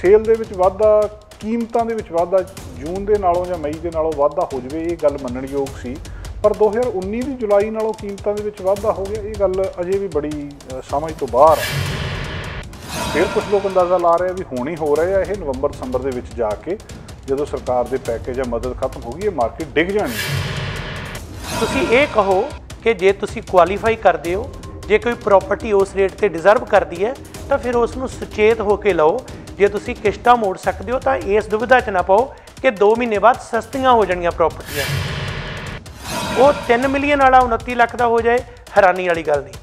sale ਦੇ ਵਿੱਚ ਵਾਧਾ ਕੀਮਤਾਂ ਦੇ ਵਿੱਚ ਵਾਧਾ ਜੂਨ ਦੇ ਨਾਲੋਂ ਜਾਂ ਮਈ ਦੇ ਨਾਲੋਂ ਵਾਧਾ ਹੋ ਜਵੇ ਇਹ ਗੱਲ ਮੰਨਣਯੋਗ ਸੀ ਪਰ 2019 ਦੀ ਜੁਲਾਈ ਨਾਲੋਂ ਕੀਮਤਾਂ ਦੇ ਵਿੱਚ ਵਾਧਾ ਹੋ ਗਿਆ ਇਹ ਗੱਲ ਅਜੇ ਵੀ ਬੜੀ ਸਮਝ ਤੋਂ ਬਾਹਰ ਹੈ ਫਿਰ ਕੁਝ ਲੋਕ ਅੰਦਾਜ਼ਾ ਲਾ ਰਹੇ ਆ ਵੀ ਹੋਣੀ ਹੋ ਹੋ ਰਿਹਾ ਇਹ ਨਵੰਬਰ ਦਸੰਬਰ ਦੇ ਵਿੱਚ ਜਾ ਕੇ ਜਦੋਂ ਸਰਕਾਰ ਦੇ ਪੈਕੇਜ ਜਾਂ ਮਦਦ ਖਤਮ ਹੋ ਗਈ ਇਹ ਮਾਰਕੀਟ ਡਿੱਗ ਜਾਣੀ ਤੁਸੀਂ ਇਹ ਕਹੋ ਕਿ ਜੇ ਤੁਸੀਂ ਕੁਆਲੀਫਾਈ ਕਰਦੇ ਹੋ ਜੇ ਕੋਈ ਪ੍ਰਾਪਰਟੀ ਉਸ ਰੇਟ ਤੇ ਡਿਜ਼ਰਵ ਕਰਦੀ ਹੈ ਤਾਂ ਫਿਰ ਉਸ ਨੂੰ ਸੁਚੇਤ ਹੋ ਕੇ ਲਓ ਜੇ ਤੁਸੀਂ ਕਿਸ਼ਤਾਂ ਮੋੜ ਸਕਦੇ ਹੋ ਤਾਂ ਇਸ ਦੁਬਿਧਾ 'ਚ ਨਾ ਪਾਓ ਕਿ 2 ਮਹੀਨੇ ਬਾਅਦ ਸਸਤੀਆਂ ਹੋ ਜਾਣੀਆਂ ਪ੍ਰਾਪਰਟੀਆਂ ਉਹ 3 ਮਿਲੀਅਨ ਵਾਲਾ 29 ਲੱਖ ਦਾ ਹੋ ਜਾਏ ਹੈਰਾਨੀ ਵਾਲੀ ਗੱਲ ਨਹੀਂ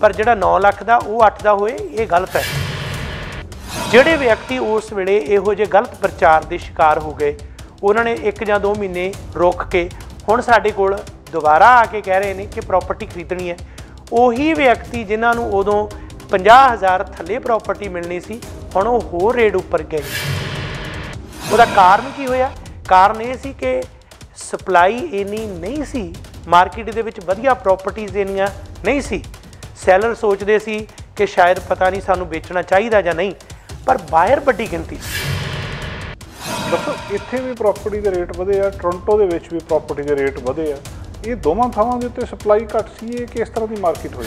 ਪਰ ਜਿਹੜਾ 9 ਲੱਖ ਦਾ ਉਹ 8 ਦਾ ਹੋਏ ਇਹ ਗਲਤ ਹੈ ਜਿਹੜੇ ਵਿਅਕਤੀ ਉਸ ਵੇਲੇ ਇਹੋ ਜਿਹੇ ਗਲਤ ਪ੍ਰਚਾਰ ਦੇ ਸ਼ਿਕਾਰ ਹੋ ਗਏ ਉਹਨਾਂ ਨੇ 1 ਜਾਂ 2 ਮਹੀਨੇ ਰੁਕ ਕੇ ਹੁਣ ਸਾਡੇ ਕੋਲ ਦੁਬਾਰਾ ਆ ਕੇ ਕਹਿ ਰਹੇ ਨੇ ਕਿ ਪ੍ਰਾਪਰਟੀ ਖਰੀਦਣੀ ਹੈ ਉਹੀ ਵਿਅਕਤੀ ਜਿਨ੍ਹਾਂ ਨੂੰ ਉਦੋਂ 50000 ਥੱਲੇ ਪ੍ਰਾਪਰਟੀ ਮਿਲਣੀ ਸੀ ਹੁਣ ਉਹ ਹੋਰ ਰੇਟ ਉੱਪਰ ਗਏ ਉਹਦਾ ਕਾਰਨ ਕੀ ਹੋਇਆ ਕਾਰਨ ਇਹ ਸੀ ਕਿ ਸਪਲਾਈ ਇਨੀ ਨਹੀਂ ਸੀ ਮਾਰਕੀਟ ਦੇ ਵਿੱਚ ਵਧੀਆ ਪ੍ਰਾਪਰਟੀਆਂ ਦੇਣੀਆਂ ਨਹੀਂ ਸੀ ਸੈਲਰ ਸੋਚਦੇ ਸੀ ਕਿ ਸ਼ਾਇਦ ਪਤਾ ਨਹੀਂ ਸਾਨੂੰ ਵੇਚਣਾ ਚਾਹੀਦਾ ਜਾਂ ਨਹੀਂ ਪਰ ਬਾਇਰ ਵੱਡੀ ਗਿਣਤੀ ਸੀ ਇੱਥੇ ਵੀ ਪ੍ਰਾਪਰਟੀ ਦੇ ਰੇਟ ਵਧੇ ਆ ਟੋਰਾਂਟੋ ਦੇ ਵਿੱਚ ਵੀ ਪ੍ਰਾਪਰਟੀ ਦੇ ਰੇਟ ਵਧੇ ਆ ਇਹ ਦੋਵਾਂ ਥਾਵਾਂ ਦੇ ਉੱਤੇ ਸਪਲਾਈ ਘੱਟ ਸੀ ਇਹ ਕਿਸ ਤਰ੍ਹਾਂ ਦੀ ਮਾਰਕੀਟ ਹੋਈ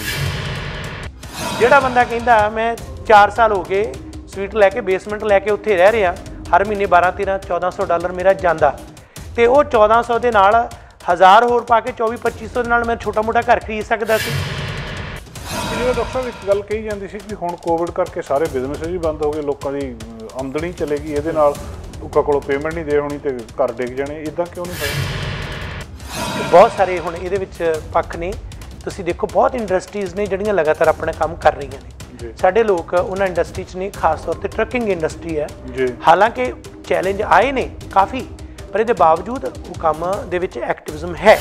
ਜਿਹੜਾ ਬੰਦਾ ਕਹਿੰਦਾ ਮੈਂ 4 ਸਾਲ ਹੋ ਗਏ ਸਵੀਟ ਲੈ ਕੇ ਬੇਸਮੈਂਟ ਲੈ ਕੇ ਉੱਥੇ ਰਹਿ ਰਿਹਾ ਹਰ ਮਹੀਨੇ 12 13 1400 ਡਾਲਰ ਮੇਰਾ ਜਾਂਦਾ ਤੇ ਉਹ 1400 ਦੇ ਨਾਲ 1000 ਹੋਰ ਪਾ ਕੇ 24 2500 ਦੇ ਨਾਲ ਮੈਂ ਛੋਟਾ ਮੋਟਾ ਘਰ ਖਰੀਦ ਸਕਦਾ ਸੀ ਜਿਵੇਂ ਡਾਕਟਰ ਇੱਕ ਗੱਲ ਕਹੀ ਜਾਂਦੀ ਸੀ ਕਿ ਹੁਣ ਕੋਵਿਡ ਕਰਕੇ ਸਾਰੇ ਬਿਜ਼ਨਸ ਜੀ ਬੰਦ ਹੋ ਗਏ ਲੋਕਾਂ ਦੀ ਆਮਦਨੀ ਚਲੇਗੀ ਇਹਦੇ ਨਾਲ ਲੋਕਾਂ ਕੋਲੋਂ ਪੇਮੈਂਟ ਨਹੀਂ ਦੇ ਹੋਣੀ ਤੇ ਘਰ ਡਿੱਗ ਜਾਣੇ ਇਦਾਂ ਕਿਉਂ ਨਹੀਂ ਹੋਇਆ ਬਹੁਤ ਸਾਰੇ ਹੁਣ ਇਹਦੇ ਵਿੱਚ ਪੱਖ ਨੇ ਤੁਸੀਂ ਦੇਖੋ ਬਹੁਤ ਇੰਡਸਟਰੀਜ਼ ਨੇ ਜਿਹੜੀਆਂ ਲਗਾਤਾਰ ਆਪਣਾ ਕੰਮ ਕਰ ਰਹੀਆਂ ਨੇ ਸਾਡੇ ਲੋਕ ਉਹਨਾਂ ਇੰਡਸਟਰੀ 'ਚ ਨੇ ਖਾਸ ਤੌਰ ਤੇ ਟਰੱਕਿੰਗ ਇੰਡਸਟਰੀ ਹੈ ਹਾਲਾਂਕਿ ਚੈਲੰਜ ਆਏ ਨੇ ਕਾਫੀ ਪਰ ਇਹਦੇ ਬਾਵਜੂਦ ਉਹ ਕੰਮ ਦੇ ਵਿੱਚ ਐਕਟਿਵਿਜ਼ਮ ਹੈ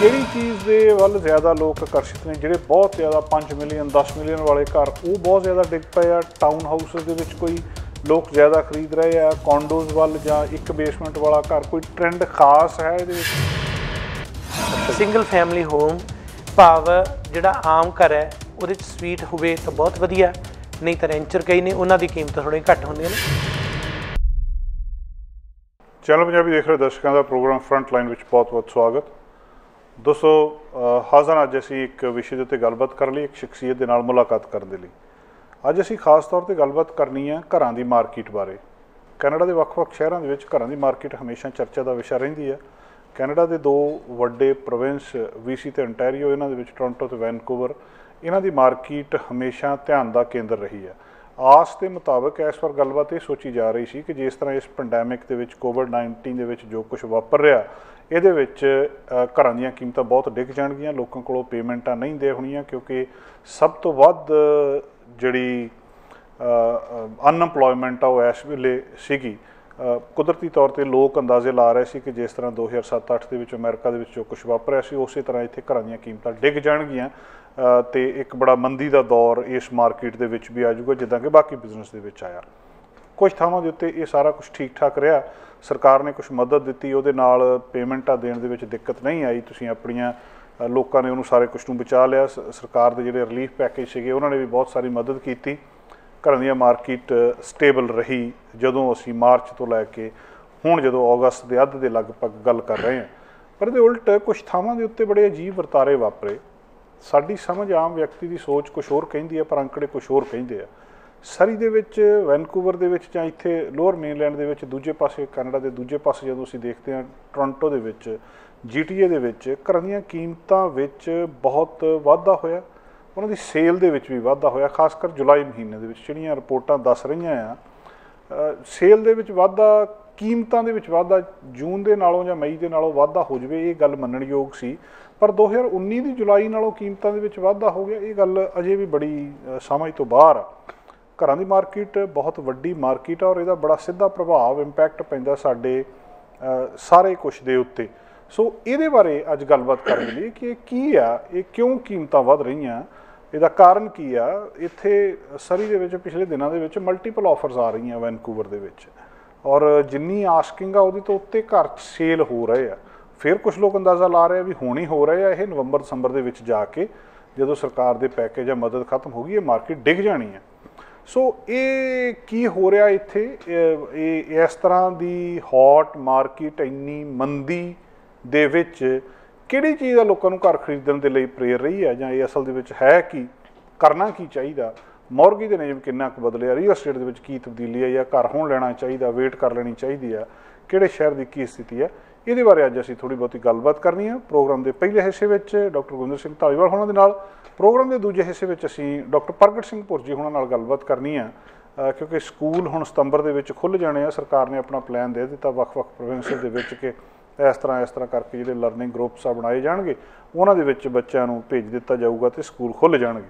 ਕਿਹੜੀ ਚੀਜ਼ ਦੇ ਵੱਲ ਜ਼ਿਆਦਾ ਲੋਕ ਆਕਰਸ਼ਿਤ ਨੇ ਜਿਹੜੇ ਬਹੁਤ ਜ਼ਿਆਦਾ 5 ਮਿਲੀਅਨ 10 ਮਿਲੀਅਨ ਵਾਲੇ ਘਰ ਉਹ ਬਹੁਤ ਜ਼ਿਆਦਾ ਡਿੱਗ ਪਏ ਆ ਟਾਊਨ ਹਾਊਸਸ ਦੇ ਵਿੱਚ ਕੋਈ ਲੋਕ ਜ਼ਿਆਦਾ ਖਰੀਦ ਰਹੇ ਆ ਕੌਂਡੋਸ ਵੱਲ ਜਾਂ ਇੱਕ ਬੇਸਮੈਂਟ ਵਾਲਾ ਘਰ ਕੋਈ ਟ੍ਰੈਂਡ ਖਾਸ ਹੈ ਇਹਦੇ ਵਿੱਚ ਸਿੰਗਲ ਫੈਮਿਲੀ ਹੋਮ ਭਾਵ ਜਿਹੜਾ ਆਮ ਘਰ ਹੈ ਉਹਦੇ ਚ ਸਵੀਟ ਹੋਵੇ ਤਾਂ ਬਹੁਤ ਵਧੀਆ ਨਹੀਂ ਤਾਂ ਰੈਂਚਰ ਕਈ ਨੇ ਉਹਨਾਂ ਦੀ ਕੀਮਤ ਥੋੜੀ ਘੱਟ ਹੁੰਦੀ ਹੈ ਚੈਨਲ ਪੰਜਾਬੀ ਦੇਖ ਰਹੇ ਦਰਸ਼ਕਾਂ ਦਾ ਪ੍ਰੋਗਰਾਮ ਫਰੰਟ ਲਾਈਨ ਵਿੱਚ ਬਹੁਤ-ਬਹੁਤ ਸਵਾਗਤ ਦੋਸਤੋ ਹਾਜ਼ਰ ਅੱਜ ਅਸੀਂ ਇੱਕ ਵਿਸ਼ੇ ਦੇ ਉੱਤੇ ਗੱਲਬਾਤ ਕਰਨ ਲਈ ਇੱਕ ਸ਼ਖਸੀਅਤ ਦੇ ਨਾਲ ਮੁਲਾਕਾਤ ਕਰਨ ਦੇ ਲਈ ਅੱਜ ਅਸੀਂ ਖਾਸ ਤੌਰ ਤੇ ਗੱਲਬਾਤ ਕਰਨੀ ਹੈ ਘਰਾਂ ਦੀ ਮਾਰਕੀਟ ਬਾਰੇ ਕੈਨੇਡਾ ਦੇ ਵੱਖ-ਵੱਖ ਸ਼ਹਿਰਾਂ ਦੇ ਵਿੱਚ ਘਰਾਂ ਦੀ ਮਾਰਕੀਟ ਹਮੇਸ਼ਾ ਚਰਚਾ ਦਾ ਵਿਸ਼ਾ ਰਹਿੰਦੀ ਹੈ ਕੈਨੇਡਾ ਦੇ ਦੋ ਵੱਡੇ ਪ੍ਰੋਵਿੰਸ ਵੀਸੀ ਤੇ ਅੰਟਾਰੀਓ ਇਹਨਾਂ ਦੇ ਵਿੱਚ ਟੋਰਾਂਟੋ ਤੇ ਵੈਨਕੂਵਰ ਇਹਨਾਂ ਦੀ ਮਾਰਕੀਟ ਹਮੇਸ਼ਾ ਧਿਆਨ ਦਾ ਕੇਂਦਰ ਰਹੀ ਹੈ ਆਸ ਦੇ ਮੁਤਾਬਕ ਇਸ ਵਾਰ ਗੱਲਬਾਤ ਇਹ ਸੋਚੀ ਜਾ ਰਹੀ ਸੀ ਕਿ ਜਿਸ ਤਰ੍ਹਾਂ ਇਸ ਪੈਂਡੈਮਿਕ ਦੇ ਵਿੱਚ ਕੋਵਿਡ-19 ਦੇ ਵਿੱਚ ਜੋ ਕੁਝ ਵਾਪਰ ਰਿਹਾ ਇਹਦੇ ਵਿੱਚ ਘਰਾਂ ਦੀਆਂ ਕੀਮਤਾਂ ਬਹੁਤ ਡਿੱਗ ਜਾਣਗੀਆਂ ਲੋਕਾਂ ਕੋਲੋਂ ਪੇਮੈਂਟਾਂ ਨਹੀਂ ਦੇ ਹੋਣੀਆਂ ਕਿਉਂਕਿ ਸਭ ਤੋਂ ਵੱਧ ਜਿਹੜੀ ਅਨਐਮਪਲੋਇਮੈਂਟ ਆ ਉਹ ਇਸ ਵੇਲੇ ਸੀਗੀ ਕੁਦਰਤੀ ਤੌਰ ਤੇ ਲੋਕ ਅੰਦਾਜ਼ੇ ਲਾ ਰਹੇ ਸੀ ਕਿ ਜਿਸ ਤਰ੍ਹਾਂ 2007-8 ਦੇ ਵਿੱਚ ਅਮਰੀਕਾ ਦੇ ਵਿੱਚ ਜੋ ਕੁਝ ਵਾਪਰਿਆ ਸੀ ਉਸੇ ਤਰ੍ਹਾਂ ਇੱਥੇ ਘਰਾਂ ਦੀਆਂ ਕੀਮਤਾਂ ਡਿੱਗ ਜਾਣਗੀਆਂ ਤੇ ਇੱਕ ਬੜਾ ਮੰਦੀ ਦਾ ਦੌਰ ਇਸ ਮਾਰਕੀਟ ਦੇ ਵਿੱਚ ਵੀ ਆ ਜਾਊਗਾ ਜਿੱਦਾਂ ਕਿ ਬਾਕੀ ਬਿਜ਼ਨਸ ਦੇ ਵਿੱਚ ਆਇਆ ਕੁਝ ਥਾਵਾਂ ਦੇ ਉੱਤੇ ਇਹ ਸਾਰਾ ਕੁਝ ਠੀਕ ਠਾਕ ਰਿਹਾ ਸਰਕਾਰ ਨੇ ਕੁਝ ਮਦਦ ਦਿੱਤੀ ਉਹਦੇ ਨਾਲ ਪੇਮੈਂਟਾਂ ਦੇਣ ਦੇ ਵਿੱਚ ਦਿੱਕਤ ਨਹੀਂ ਆਈ ਤੁਸੀਂ ਆਪਣੀਆਂ ਲੋਕਾਂ ਨੇ ਉਹਨੂੰ ਸਾਰੇ ਕੁਝ ਨੂੰ ਬਚਾ ਲਿਆ ਸਰਕਾਰ ਦੇ ਜਿਹੜੇ ਰਿਲੀਫ ਪੈਕੇਜ ਸੀਗੇ ਉਹਨਾਂ ਨੇ ਵੀ ਬਹੁਤ ਸਾਰੀ ਮਦਦ ਕੀਤੀ ਘਰਾਂ ਦੀਆਂ ਮਾਰਕੀਟ ਸਟੇਬਲ ਰਹੀ ਜਦੋਂ ਅਸੀਂ ਮਾਰਚ ਤੋਂ ਲੈ ਕੇ ਹੁਣ ਜਦੋਂ ਅਗਸਤ ਦੇ ਅੱਧ ਦੇ ਲਗਭਗ ਗੱਲ ਕਰ ਰਹੇ ਹਾਂ ਪਰ ਇਹਦੇ ਉਲਟ ਕੁਝ ਥਾਵਾਂ ਦੇ ਉੱਤੇ ਬੜੇ ਅਜੀਬ ਵਰਤਾਰੇ ਵਾਪਰੇ ਸਾਡੀ ਸਮਝ ਆਮ ਵਿਅਕਤੀ ਦੀ ਸੋਚ ਕੁਝ ਹੋਰ ਕਹਿੰਦੀ ਹੈ ਪਰ ਅੰਕੜੇ ਕੁਝ ਹੋਰ ਕਹਿੰਦੇ ਆ ਸਰੀ ਦੇ ਵਿੱਚ ਵੈਨਕੂਵਰ ਦੇ ਵਿੱਚ ਜਾਂ ਇੱਥੇ ਲੋਅਰ ਮੇਨਲੈਂਡ ਦੇ ਵਿੱਚ ਦੂਜੇ ਪਾਸੇ ਕੈਨੇਡਾ ਦੇ ਦੂਜੇ ਪਾਸੇ ਜਦੋਂ ਅਸੀਂ ਦੇਖਦੇ ਹਾਂ ਟੋਰਾਂਟੋ ਦੇ ਵਿੱਚ ਜੀਟੀਏ ਦੇ ਵਿੱਚ ਘਰਾਂ ਦੀਆਂ ਕੀਮਤਾਂ ਵਿੱਚ ਬਹੁਤ ਵਾਧਾ ਹੋਇਆ ਉਹਨਾਂ ਦੀ ਸੇਲ ਦੇ ਵਿੱਚ ਵੀ ਵਾਧਾ ਹੋਇਆ ਖਾਸ ਕਰ ਜੁਲਾਈ ਮਹੀਨੇ ਦੇ ਵਿੱਚ ਜਿਹੜੀਆਂ ਰਿਪੋਰਟਾਂ ਦੱਸ ਰਹੀਆਂ ਆ ਸੇਲ ਦੇ ਵਿੱਚ ਵਾਧਾ ਕੀਮਤਾਂ ਦੇ ਵਿੱਚ ਵਾਧਾ ਜੂਨ ਦੇ ਨਾਲੋਂ ਜਾਂ ਮਈ ਦੇ ਨਾਲੋਂ ਵਾਧਾ ਹੋ ਜਵੇ ਇਹ ਗੱਲ ਮੰਨਣਯੋਗ ਸੀ ਪਰ 2019 ਦੀ ਜੁਲਾਈ ਨਾਲੋਂ ਕੀਮਤਾਂ ਦੇ ਵਿੱਚ ਵਾਧਾ ਹੋ ਗਿਆ ਇਹ ਗੱਲ ਅਜੇ ਵੀ ਬੜੀ ਸਮਝ ਤੋਂ ਬਾਹਰ ਆ ਘਰਾਂ ਦੀ ਮਾਰਕੀਟ ਬਹੁਤ ਵੱਡੀ ਮਾਰਕੀਟ ਆ ਔਰ ਇਹਦਾ ਬੜਾ ਸਿੱਧਾ ਪ੍ਰਭਾਵ ਇੰਪੈਕਟ ਪੈਂਦਾ ਸਾਡੇ ਸਾਰੇ ਕੁਝ ਦੇ ਉੱਤੇ ਸੋ ਇਹਦੇ ਬਾਰੇ ਅੱਜ ਗੱਲਬਾਤ ਕਰਨ ਲਈ ਕਿ ਇਹ ਕੀ ਆ ਇਹ ਕਿਉਂ ਕੀਮਤਾਂ ਵਧ ਰਹੀਆਂ ਇਹਦਾ ਕਾਰਨ ਕੀ ਆ ਇੱਥੇ ਸਰੀ ਦੇ ਵਿੱਚ ਪਿਛਲੇ ਦਿਨਾਂ ਦੇ ਵਿੱਚ ਮਲਟੀਪਲ ਆਫਰਸ ਆ ਰਹੀਆਂ ਵੈਨਕੂਵਰ ਦੇ ਵਿੱਚ ਔਰ ਜਿੰਨੀ ਆਸਕਿੰਗ ਆ ਉਹਦੀ ਤੋਂ ਉੱਤੇ ਘਰ ਸੇਲ ਹੋ ਰਹੇ ਆ ਫਿਰ ਕੁਝ ਲੋਕ ਅੰਦਾਜ਼ਾ ਲਾ ਰਹੇ ਆ ਵੀ ਹੋਣੀ ਹੋ ਰਹੇ ਆ ਇਹ ਨਵੰਬਰ ਦਸੰਬਰ ਦੇ ਵਿੱਚ ਜਾ ਕੇ ਜਦੋਂ ਸਰਕਾਰ ਦੇ ਪੈਕੇਜ ਆ ਮਦਦ ਖਤਮ ਹੋ ਗਈ ਇਹ ਮਾਰਕੀਟ ਡਿੱਗ ਜਾਣੀ ਆ ਸੋ ਇਹ ਕੀ ਹੋ ਰਿਹਾ ਇੱਥੇ ਇਹ ਇਸ ਤਰ੍ਹਾਂ ਦੀ ਹੌਟ ਮਾਰਕੀਟ ਇੰਨੀ ਮੰਦੀ ਦੇ ਵਿੱਚ ਕਿਹੜੀ ਚੀਜ਼ ਆ ਲੋਕਾਂ ਨੂੰ ਘਰ ਖਰੀਦਣ ਦੇ ਲਈ ਪ੍ਰੇਰ ਰਹੀ ਹੈ ਜਾਂ ਇਹ ਅਸਲ ਦੇ ਵਿੱਚ ਹੈ ਕੀ ਕਰਨਾ ਕੀ ਚਾਹੀਦਾ ਮੌਰਗੀ ਦੇ ਨਿਯਮ ਕਿੰਨਾ ਕੁ ਬਦਲਿਆ ਰੀਅਲ ਏਸਟੇਟ ਦੇ ਵਿੱਚ ਕੀ ਤਬਦੀਲੀ ਆ ਜਾਂ ਘਰ ਹੁਣ ਲੈਣਾ ਚਾਹੀਦਾ ਵੇਟ ਕਰ ਲੈਣੀ ਚਾਹੀਦੀ ਆ ਕਿਹੜੇ ਸ਼ਹਿਰ ਦੀ ਕੀ ਸਥਿਤੀ ਹੈ ਇਹਦੇ ਬਾਰੇ ਅੱਜ ਅਸੀਂ ਥੋੜੀ ਬਹੁਤੀ ਗੱਲਬਾਤ ਕਰਨੀ ਆ ਪ੍ਰੋਗਰਾਮ ਦੇ ਪਹਿਲੇ ਹਿੱਸੇ ਵਿੱਚ ਡਾਕਟਰ ਗੁੰਦਰ ਸਿੰਘ ਧਾਲੀਵਾਲ ਹੋਣਾ ਦੇ ਨਾਲ ਪ੍ਰੋਗਰਾਮ ਦੇ ਦੂਜੇ ਹਿੱਸੇ ਵਿੱਚ ਅਸੀਂ ਡਾਕਟਰ ਪ੍ਰਗਟ ਸਿੰਘ ਪੁਰਜੀ ਹੋਣਾ ਨਾਲ ਗੱਲਬਾਤ ਕਰਨੀ ਆ ਕਿਉਂਕਿ ਸਕੂਲ ਹੁਣ ਸਤੰਬਰ ਦੇ ਵਿੱਚ ਖੁੱਲ ਜਾਣੇ ਆ ਸਰਕਾਰ ਨੇ ਆਪਣਾ ਪਲਾਨ ਦੇ ਦਿੱਤਾ ਵੱਖ-ਵੱਖ ਪ੍ਰੋਵਿੰਸਸ ਦੇ ਵਿੱਚ ਕਿ ਇਸ ਤਰ੍ਹਾਂ ਇਸ ਤਰ੍ਹਾਂ ਕਰਕੇ ਜਿਹੜੇ ਲਰਨਿੰਗ ਗਰੁੱਪਸ ਆ ਬਣਾਏ ਜਾਣਗੇ ਉਹਨਾਂ ਦੇ ਵਿੱਚ ਬੱਚਿਆਂ ਨੂੰ ਭੇਜ ਦਿੱਤਾ ਜਾਊਗਾ ਤੇ ਸਕੂਲ ਖੁੱਲ ਜਾਣਗੇ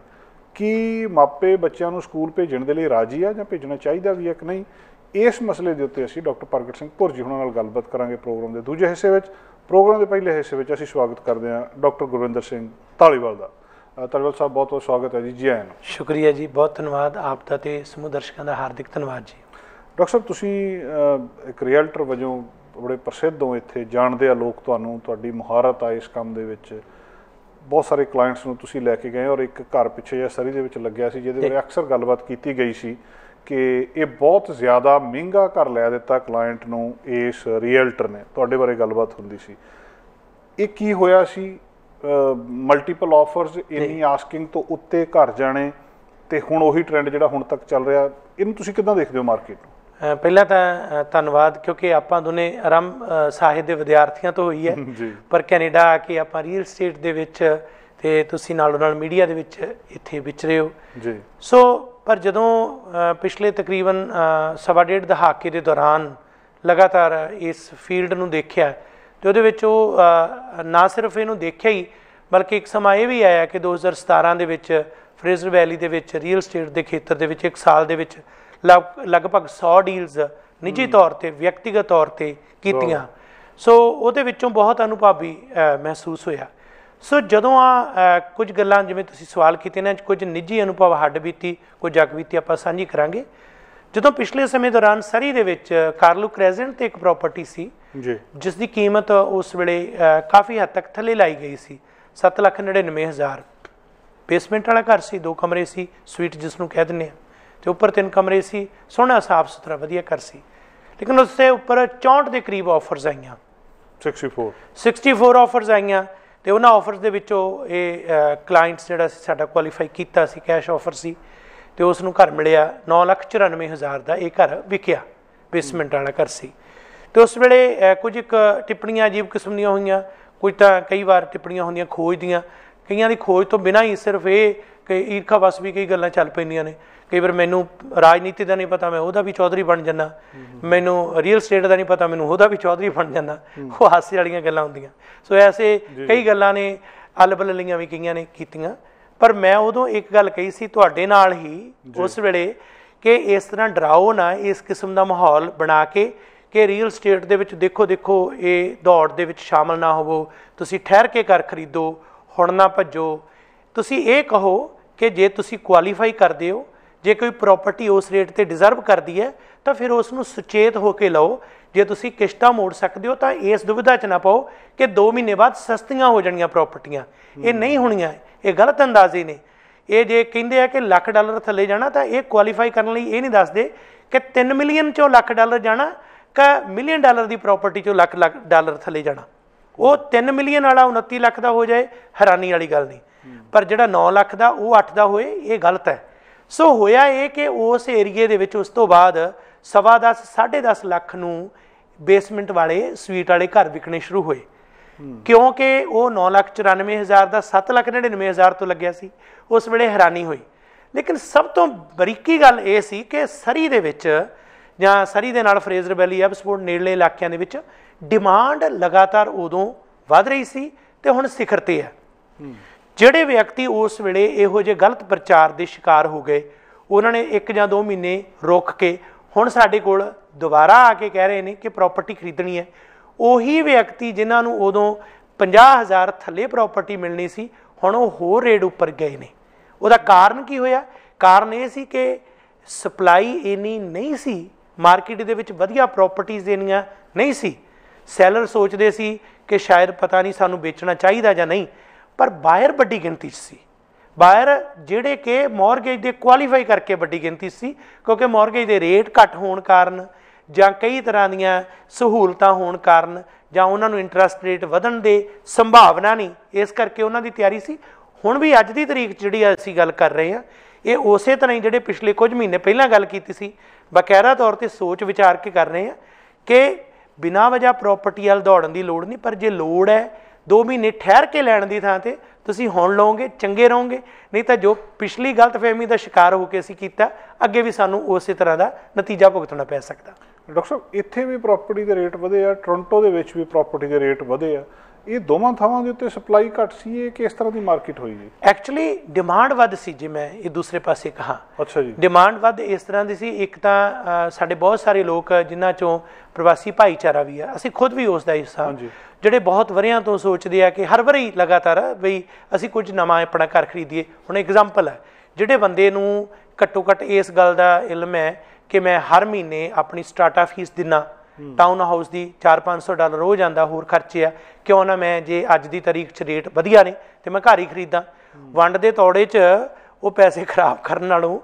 ਕੀ ਮਾਪੇ ਬੱਚਿਆਂ ਨੂੰ ਸਕੂਲ ਭੇਜਣ ਦੇ ਲਈ ਰਾਜੀ ਆ ਜਾਂ ਭੇਜਣਾ ਚਾਹੀਦਾ ਵੀ ਹੈ ਕਿ ਨਹੀਂ ਇਸ ਮਸਲੇ ਦੇ ਉੱਤੇ ਅਸੀਂ ਡਾਕਟਰ ਪ੍ਰਗਟ ਸਿੰਘ ਪੁਰਜੀ ਹੁਣਾਂ ਨਾਲ ਗੱਲਬਾਤ ਕਰਾਂਗੇ ਪ੍ਰੋਗਰਾਮ ਦੇ ਦੂਜੇ ਹਿੱਸੇ ਵਿੱਚ ਪ੍ਰੋਗਰਾਮ ਦੇ ਪਹਿਲੇ ਹਿੱਸੇ ਵਿੱਚ ਅਸੀਂ ਸਵਾਗਤ ਕਰਦੇ ਹਾਂ ਡਾਕਟਰ ਗੁਰਵਿੰਦਰ ਸਿੰਘ ਤਾਲੀਵਾਲ ਦਾ ਤਾਲੀਵਾਲ ਸਾਹਿਬ ਬਹੁਤ ਬਹੁਤ ਸਵਾਗਤ ਹੈ ਜੀ ਜੀ ਆਇਆਂ ਨੂੰ ਸ਼ੁਕਰੀਆ ਜੀ ਬਹੁਤ ਧੰਨਵਾਦ ਆਪ ਦਾ ਤੇ ਸਮੂਹ ਦਰਸ਼ਕਾਂ ਦਾ ਹਾਰਦਿਕ ਧੰਨਵਾਦ ਜੀ ਡਾਕਟਰ ਸਾਹਿਬ ਤੁਸੀਂ ਇੱਕ ਰੀਅਲਟਰ ਵਜੋਂ ਬੜੇ ਪ੍ਰਸਿੱਧ ਹੋ ਇੱਥੇ ਜਾਣਦੇ ਆ ਲੋਕ ਤੁਹਾਨੂੰ ਤੁਹਾਡੀ ਮਹਾਰਤ ਆ ਇਸ ਕੰਮ ਦੇ ਵਿੱਚ ਬਹੁਤ ਸਾਰੇ ਕਲਾਇੰਟਸ ਨੂੰ ਤੁਸੀਂ ਲੈ ਕੇ ਗਏ ਔਰ ਇੱਕ ਘਰ ਪਿੱਛੇ ਜਾਂ ਸਰੀ ਦੇ ਵਿੱਚ ਲੱਗਿਆ ਸੀ ਜਿਹਦੇ ਬਾਰੇ ਅਕਸਰ ਗੱਲਬਾਤ ਕੀਤੀ ਗਈ ਸੀ ਕਿ ਇਹ ਬਹੁਤ ਜ਼ਿਆਦਾ ਮਹਿੰਗਾ ਘਰ ਲੈ ਦਿੱਤਾ ਕਲਾਇੰਟ ਨੂੰ ਇਸ ਰੀਅਲਟਰ ਨੇ ਤੁਹਾਡੇ ਬਾਰੇ ਗੱਲਬਾਤ ਹੁੰਦੀ ਸੀ ਇਹ ਕੀ ਹੋਇਆ ਸੀ ਮਲਟੀਪਲ ਆਫਰਸ ਇਨੀ ਆਸਕਿੰਗ ਤੋਂ ਉੱਤੇ ਘਰ ਜਾਣੇ ਤੇ ਹੁਣ ਉਹੀ ਟ੍ਰੈਂਡ ਜਿਹੜਾ ਹੁਣ ਤੱਕ ਚੱਲ ਰਿਹਾ ਇਹਨੂੰ ਤੁਸੀਂ ਕਿਦਾਂ ਦੇਖਦੇ ਹੋ ਮਾਰਕੀਟ ਨੂੰ ਪਹਿਲਾਂ ਤਾਂ ਧੰਨਵਾਦ ਕਿਉਂਕਿ ਆਪਾਂ ਦੋਨੇ ਆਰੰਭ ਸਾਹਿਤ ਦੇ ਵਿਦਿਆਰਥੀਆਂ ਤੋਂ ਹੋਈ ਹੈ ਪਰ ਕੈਨੇਡਾ ਆ ਕੇ ਆਪਾਂ ਰੀਅਲ ਸਟੇਟ ਦੇ ਵਿੱਚ ਤੇ ਤੁਸੀਂ ਨਾਲ ਨਾਲ ਮੀਡੀਆ ਦੇ ਵਿੱਚ ਇੱਥੇ ਵਿਚਰੇ ਹੋ ਜੀ ਸੋ ਪਰ ਜਦੋਂ ਪਿਛਲੇ ਤਕਰੀਬਨ ਸਵਾ ਡੇਢ ਦਹਾਕੇ ਦੇ ਦੌਰਾਨ ਲਗਾਤਾਰ ਇਸ ਫੀਲਡ ਨੂੰ ਦੇਖਿਆ ਤੇ ਉਹਦੇ ਵਿੱਚ ਉਹ ਨਾ ਸਿਰਫ ਇਹਨੂੰ ਦੇਖਿਆ ਹੀ ਬਲਕਿ ਇੱਕ ਸਮਾਂ ਇਹ ਵੀ ਆਇਆ ਕਿ 2017 ਦੇ ਵਿੱਚ ਫਰੇਜ਼ਰ ਵੈਲੀ ਦੇ ਵਿੱਚ ਰੀਅਲ ਸਟੇਟ ਦੇ ਖੇਤਰ ਦੇ ਵਿੱਚ ਇੱਕ ਸਾਲ ਦੇ ਵਿੱਚ ਲਗਭਗ 100 ਡੀਲਸ ਨਿੱਜੀ ਤੌਰ ਤੇ ਵਿਅਕਤੀਗਤ ਤੌਰ ਤੇ ਕੀਤੀਆਂ ਸੋ ਉਹਦੇ ਵਿੱਚੋਂ ਬਹੁਤ ਅਨੁਭਵੀ ਮਹਿਸੂਸ ਹੋਇਆ ਸੋ ਜਦੋਂ ਆ ਕੁਝ ਗੱਲਾਂ ਜਿਵੇਂ ਤੁਸੀਂ ਸਵਾਲ ਕੀਤੇ ਨੇ ਕੁਝ ਨਿੱਜੀ ਅਨੁਭਵ ਹੱਡ ਬੀਤੀ ਕੁਝ ਜਗ ਬੀਤੀ ਆਪਾਂ ਸਾਂਝੀ ਕਰਾਂਗੇ ਜਦੋਂ ਪਿਛਲੇ ਸਮੇਂ ਦੌਰਾਨ ਸਰੀ ਦੇ ਵਿੱਚ ਕਾਰਲੂ ਕ੍ਰੈਜ਼ੈਂਟ ਤੇ ਇੱਕ ਪ੍ਰਾਪਰਟੀ ਸੀ ਜੀ ਜਿਸ ਦੀ ਕੀਮਤ ਉਸ ਵੇਲੇ ਕਾਫੀ ਹੱਦ ਤੱਕ ਥੱਲੇ ਲਾਈ ਗਈ ਸੀ 799000 ਬੇਸਮੈਂਟ ਵਾਲਾ ਘਰ ਸੀ ਦੋ ਕਮਰੇ ਸੀ ਸਵੀਟ ਜਿਸ ਨੂੰ ਕਹਿ ਦਿੰਦੇ ਆ ਤੇ ਉੱਪਰ ਤਿੰਨ ਕਮਰੇ ਸੀ ਸੋਹਣਾ ਸਾਫ ਸੁਥਰਾ ਵਧੀਆ ਘਰ ਸੀ ਲੇਕਿਨ ਉਸ ਦੇ ਉੱਪਰ 64 ਦੇ ਕਰੀਬ ਆਫਰਸ ਆਈਆਂ 64 64 ਆਫਰਸ ਆਈਆਂ ਤੇ ਉਹਨਾਂ ਆਫਰਸ ਦੇ ਵਿੱਚੋਂ ਇਹ ਕਲਾਇੰਟਸ ਜਿਹੜਾ ਸੀ ਸਾਡਾ ਕੁਆਲੀਫਾਈ ਕੀਤਾ ਸੀ ਕੈਸ਼ ਆਫਰ ਸੀ ਤੇ ਉਸ ਨੂੰ ਘਰ ਮਿਲਿਆ 994000 ਦਾ ਇਹ ਘਰ ਵਿਕਿਆ ਬੇਸਮੈਂਟ ਵਾਲਾ ਘਰ ਸੀ ਤੇ ਉਸ ਵੇਲੇ ਕੁਝ ਇੱਕ ਟਿੱਪਣੀਆਂ ਅਜੀਬ ਕਿਸਮ ਦੀਆਂ ਹੋਈਆਂ ਕੁਝ ਤਾਂ ਕਈ ਵਾਰ ਟਿੱਪਣੀਆਂ ਹੁੰਦੀਆਂ ਖੋਜ ਦੀਆਂ ਕਈਆਂ ਦੀ ਖੋਜ ਤੋਂ ਬਿਨਾਂ ਹੀ ਸਿਰਫ ਇਹ ਕਿ ਈਰਖਾ ਵਸ ਵੀ ਕਈ ਗੱਲਾਂ ਚੱਲ ਪੈਂਦੀਆਂ ਨੇ ਕਈ ਵਾਰ ਮੈਨੂੰ ਰਾਜਨੀਤੀ ਦਾ ਨਹੀਂ ਪਤਾ ਮੈਂ ਉਹਦਾ ਵੀ ਚੌਧਰੀ ਬਣ ਜੰਨਾ ਮੈਨੂੰ ਰੀਅਲ ਸਟੇਟ ਦਾ ਨਹੀਂ ਪਤਾ ਮੈਨੂੰ ਉਹਦਾ ਵੀ ਚੌਧਰੀ ਬਣ ਜੰਨਾ ਉਹ ਹਾਸੇ ਵਾਲੀਆਂ ਗੱਲਾਂ ਹੁੰਦੀਆਂ ਸੋ ਐਸੇ ਕਈ ਗੱਲਾਂ ਨੇ ਅਲਬਲ ਲੀਆਂ ਵੀ ਕਈਆਂ ਨੇ ਕੀਤੀਆਂ ਪਰ ਮੈਂ ਉਦੋਂ ਇੱਕ ਗੱਲ ਕਹੀ ਸੀ ਤੁਹਾਡੇ ਨਾਲ ਹੀ ਉਸ ਵੇਲੇ ਕਿ ਇਸ ਤਰ੍ਹਾਂ ਡਰਾਓ ਨਾ ਇਸ ਕਿਸਮ ਦਾ ਮਾਹੌਲ ਬਣਾ ਕੇ ਕਿ ਰੀਅਲ ਸਟੇਟ ਦੇ ਵਿੱਚ ਦੇਖੋ ਦੇਖੋ ਇਹ ਦੌੜ ਦੇ ਵਿੱਚ ਸ਼ਾਮਲ ਨਾ ਹੋਵੋ ਤੁਸੀਂ ਠਹਿਰ ਕੇ ਕਰ ਖਰੀਦੋ ਹੁਣ ਨਾ ਭੱਜੋ ਤੁਸੀਂ ਇਹ ਕਹੋ ਕਿ ਜੇ ਤੁਸੀਂ ਕੁਆਲੀਫਾਈ ਕਰਦੇ ਹੋ ਜੇ ਕੋਈ ਪ੍ਰਾਪਰਟੀ ਉਸ ਰੇਟ ਤੇ ਡਿਜ਼ਰਵ ਕਰਦੀ ਹੈ ਤਾਂ ਫਿਰ ਉਸ ਨੂੰ ਸੁਚੇਤ ਹੋ ਕੇ ਲਓ ਜੇ ਤੁਸੀਂ ਕਿਸ਼ਤਾ ਮੋੜ ਸਕਦੇ ਹੋ ਤਾਂ ਇਸ ਦੁਵਿਧਾ 'ਚ ਨਾ ਪਾਓ ਕਿ 2 ਮਹੀਨੇ ਬਾਅਦ ਸਸਤੀਆਂ ਹੋ ਜਾਣੀਆਂ ਪ੍ਰਾਪਰਟੀਆਂ ਇਹ ਨਹੀਂ ਹੋਣੀਆਂ ਇਹ ਗਲਤ ਅੰਦਾਜ਼ੇ ਨੇ ਇਹ ਜੇ ਕਹਿੰਦੇ ਆ ਕਿ ਲੱਖ ਡਾਲਰ ਥੱਲੇ ਜਾਣਾ ਤਾਂ ਇਹ ਕੁਆਲੀਫਾਈ ਕਰਨ ਲਈ ਇਹ ਨਹੀਂ ਦੱਸਦੇ ਕਿ 3 ਮਿਲੀਅਨ ਚੋਂ ਲੱਖ ਡਾਲਰ ਜਾਣਾ ਕਿ ਮਿਲੀਅਨ ਡਾਲਰ ਦੀ ਪ੍ਰਾਪਰਟੀ ਚੋਂ ਲੱਖ ਲੱਖ ਡਾਲਰ ਥੱਲੇ ਜਾਣਾ ਉਹ 3 ਮਿਲੀਅਨ ਵਾਲਾ 29 ਲੱਖ ਦਾ ਹੋ ਜਾਏ ਹੈਰਾਨੀ ਵਾਲੀ ਗੱਲ ਨਹੀਂ ਪਰ ਜਿਹੜਾ 9 ਲੱਖ ਦਾ ਉਹ 8 ਦਾ ਹੋਏ ਇਹ ਗਲਤ ਹੈ ਸੋ ਹੋਇਆ ਇਹ ਕਿ ਉਸ ਏਰੀਏ ਦੇ ਵਿੱਚ ਉਸ ਤੋਂ ਬਾਅਦ ਸਵਾ 10 10.5 ਲੱਖ ਨੂੰ ਬੇਸਮੈਂਟ ਵਾਲੇ ਸਵੀਟ ਵਾਲੇ ਘਰ ਵਿਕਣੇ ਸ਼ੁਰੂ ਹੋਏ ਕਿਉਂਕਿ ਉਹ 994000 ਦਾ 7,99,000 ਤੋਂ ਲੱਗਿਆ ਸੀ ਉਸ ਵੇਲੇ ਹੈਰਾਨੀ ਹੋਈ ਲੇਕਿਨ ਸਭ ਤੋਂ ਬਰੀਕੀ ਗੱਲ ਇਹ ਸੀ ਕਿ ਸਰੀ ਦੇ ਵਿੱਚ ਜਾਂ ਸਰੀ ਦੇ ਨਾਲ ਫਰੇਜ਼ਰ ਵੈਲੀ ਐਬਸਪੋਰਟ ਨੇੜਲੇ ਇਲਾਕਿਆਂ ਦੇ ਵਿੱਚ ਡਿਮਾਂਡ ਲਗਾਤਾਰ ਉਦੋਂ ਵਧ ਰਹੀ ਸੀ ਤੇ ਹੁਣ ਸਿਖਰ ਤੇ ਹੈ ਜਿਹੜੇ ਵਿਅਕਤੀ ਉਸ ਵੇਲੇ ਇਹੋ ਜਿਹੇ ਗਲਤ ਪ੍ਰਚਾਰ ਦੇ ਸ਼ਿਕਾਰ ਹੋ ਗਏ ਉਹਨਾਂ ਨੇ ਇੱਕ ਜਾਂ ਦੋ ਮਹੀਨੇ ਰੁਕ ਕੇ ਹੁਣ ਸਾਡੇ ਕੋਲ ਦੁਬਾਰਾ ਆ ਕੇ ਕਹਿ ਰਹੇ ਨੇ ਕਿ ਪ੍ਰਾਪਰਟੀ ਖਰੀਦਣੀ ਹੈ ਉਹੀ ਵਿਅਕਤੀ ਜਿਨ੍ਹਾਂ ਨੂੰ ਉਦੋਂ 50000 ਥੱਲੇ ਪ੍ਰਾਪਰਟੀ ਮਿਲਣੀ ਸੀ ਹੁਣ ਉਹ ਹੋਰ ਰੇਟ ਉੱਪਰ ਗਏ ਨੇ ਉਹਦਾ ਕਾਰਨ ਕੀ ਹੋਇਆ ਕਾਰਨ ਇਹ ਸੀ ਕਿ ਸਪਲਾਈ ਇਨੀ ਨਹੀਂ ਸੀ ਮਾਰਕੀਟ ਦੇ ਵਿੱਚ ਵਧੀਆ ਪ੍ਰਾਪਰਟੀਆਂ ਦੇਣੀਆਂ ਨਹੀਂ ਸੀ ਸੈਲਰ ਸੋਚਦੇ ਸੀ ਕਿ ਸ਼ਾਇਦ ਪਤਾ ਨਹੀਂ ਸਾਨੂੰ ਵੇਚਣਾ ਚਾਹੀਦਾ ਜਾਂ ਨਹੀਂ ਪਰ ਬਾਇਰ ਵੱਡੀ ਗਿਣਤੀ 'ਚ ਸੀ ਬਾਇਰ ਜਿਹੜੇ ਕਿ ਮੌਰਗੇਜ ਦੇ ਕੁਆਲੀਫਾਈ ਕਰਕੇ ਵੱਡੀ ਗਿਣਤੀ ਸੀ ਕਿਉਂਕਿ ਮੌਰਗੇਜ ਦੇ ਰੇਟ ਘੱਟ ਹੋਣ ਕਾਰਨ ਜਾਂ ਕਈ ਤਰ੍ਹਾਂ ਦੀਆਂ ਸਹੂਲਤਾਂ ਹੋਣ ਕਾਰਨ ਜਾਂ ਉਹਨਾਂ ਨੂੰ ਇੰਟਰਸਟ ਰੇਟ ਵਧਣ ਦੇ ਸੰਭਾਵਨਾ ਨਹੀਂ ਇਸ ਕਰਕੇ ਉਹਨਾਂ ਦੀ ਤਿਆਰੀ ਸੀ ਹੁਣ ਵੀ ਅੱਜ ਦੀ ਤਰੀਕ ਜਿਹੜੀ ਅਸੀਂ ਗੱਲ ਕਰ ਰਹੇ ਹਾਂ ਇਹ ਉਸੇ ਤਰ੍ਹਾਂ ਹੀ ਜਿਹੜੇ ਪਿਛਲੇ ਕੁਝ ਮਹੀਨੇ ਪਹਿਲਾਂ ਗੱਲ ਕੀਤੀ ਸੀ ਬਕਾਇਦਾ ਤੌਰ ਤੇ ਸੋਚ ਵਿਚਾਰ ਕੇ ਕਰ ਰਹੇ ਹਾਂ ਕਿ ਬਿਨਾਂ ਵਜਾ ਪ੍ਰਾਪਰਟੀ ਵਾਲ ਦੌੜਨ ਦੀ ਲੋੜ ਨਹੀਂ ਪਰ ਜੇ ਲੋੜ ਹੈ 2 ਮਹੀਨੇ ਠਹਿਰ ਕੇ ਲੈਣ ਦੀ ਥਾਂ ਤੇ ਤੁਸੀਂ ਹੁਣ ਲਓਗੇ ਚੰਗੇ ਰਹੋਗੇ ਨਹੀਂ ਤਾਂ ਜੋ ਪਿਛਲੀ ਗਲਤਫਹਿਮੀ ਦਾ ਸ਼ਿਕਾਰ ਹੋ ਕੇ ਅਸੀਂ ਕੀਤਾ ਅੱਗੇ ਵੀ ਸਾਨੂੰ ਉਸੇ ਤਰ੍ਹਾਂ ਦਾ ਨਤੀਜਾ ਭੁਗਤਣਾ ਪੈ ਸਕਦਾ ਡਾਕਟਰ ਸਾਹਿਬ ਇੱਥੇ ਵੀ ਪ੍ਰਾਪਰਟੀ ਦੇ ਰੇਟ ਵਧੇ ਆ ਟੋਰਾਂਟੋ ਦੇ ਵਿੱਚ ਵੀ ਪ੍ਰਾਪਰਟੀ ਦੇ ਰੇਟ ਵਧੇ ਆ ਇਹ ਦੋਵਾਂ ਥਾਵਾਂ ਦੇ ਉੱਤੇ ਸਪਲਾਈ ਘਟ ਸੀ ਇਹ ਕਿਸ ਤਰ੍ਹਾਂ ਦੀ ਮਾਰਕੀਟ ਹੋਈ ਜੀ ਐਕਚੁਅਲੀ ਡਿਮਾਂਡ ਵੱਧ ਸੀ ਜੀ ਮੈਂ ਇਹ ਦੂਸਰੇ ਪਾਸੇ ਕਹਾ ਅੱਛਾ ਜੀ ਡਿਮਾਂਡ ਵੱਧ ਇਸ ਤਰ੍ਹਾਂ ਦੀ ਸੀ ਇੱਕ ਤਾਂ ਸਾਡੇ ਬਹੁਤ ਸਾਰੇ ਲੋਕ ਜਿਨ੍ਹਾਂ ਚੋਂ ਪ੍ਰਵਾਸੀ ਭਾਈਚਾਰਾ ਵੀ ਆ ਅਸੀਂ ਖੁਦ ਵੀ ਉਸ ਦਾ ਹਿੱਸਾ ਹਾਂ ਜਿਹੜੇ ਬਹੁਤ ਵਰਿਆਂ ਤੋਂ ਸੋਚਦੇ ਆ ਕਿ ਹਰ ਵਾਰੀ ਲਗਾਤਾਰ ਵੀ ਅਸੀਂ ਕੁਝ ਨਵਾਂ ਆਪਣਾ ਘਰ ਖਰੀਦੀਏ ਹੁਣ ਐਗਜ਼ਾਮਪਲ ਹੈ ਜਿਹੜੇ ਬੰਦੇ ਨੂੰ ਘੱਟੋ ਘੱਟ ਇਸ ਗੱਲ ਦਾ ਇਲਮ ਹੈ ਕਿ ਮੈਂ ਹਰ ਮਹੀਨੇ ਆਪਣੀ ਸਟਾਰਟਅਪ ਫੀਸ ਦਿਨਾ ਟਾਊਨ ਹਾਊਸ ਦੀ 4-500 ਡਾਲਰ ਰੋਜ਼ ਜਾਂਦਾ ਹੋਰ ਖਰਚੇ ਆ ਕਿਉਂ ਨਾ ਮੈਂ ਜੇ ਅੱਜ ਦੀ ਤਾਰੀਖ 'ਚ ਰੇਟ ਵਧੀਆ ਨੇ ਤੇ ਮੈਂ ਘਰ ਹੀ ਖਰੀਦਾਂ ਵੰਡ ਦੇ ਤੋੜੇ 'ਚ ਉਹ ਪੈਸੇ ਖਰਾਬ ਕਰਨ ਨਾਲੋਂ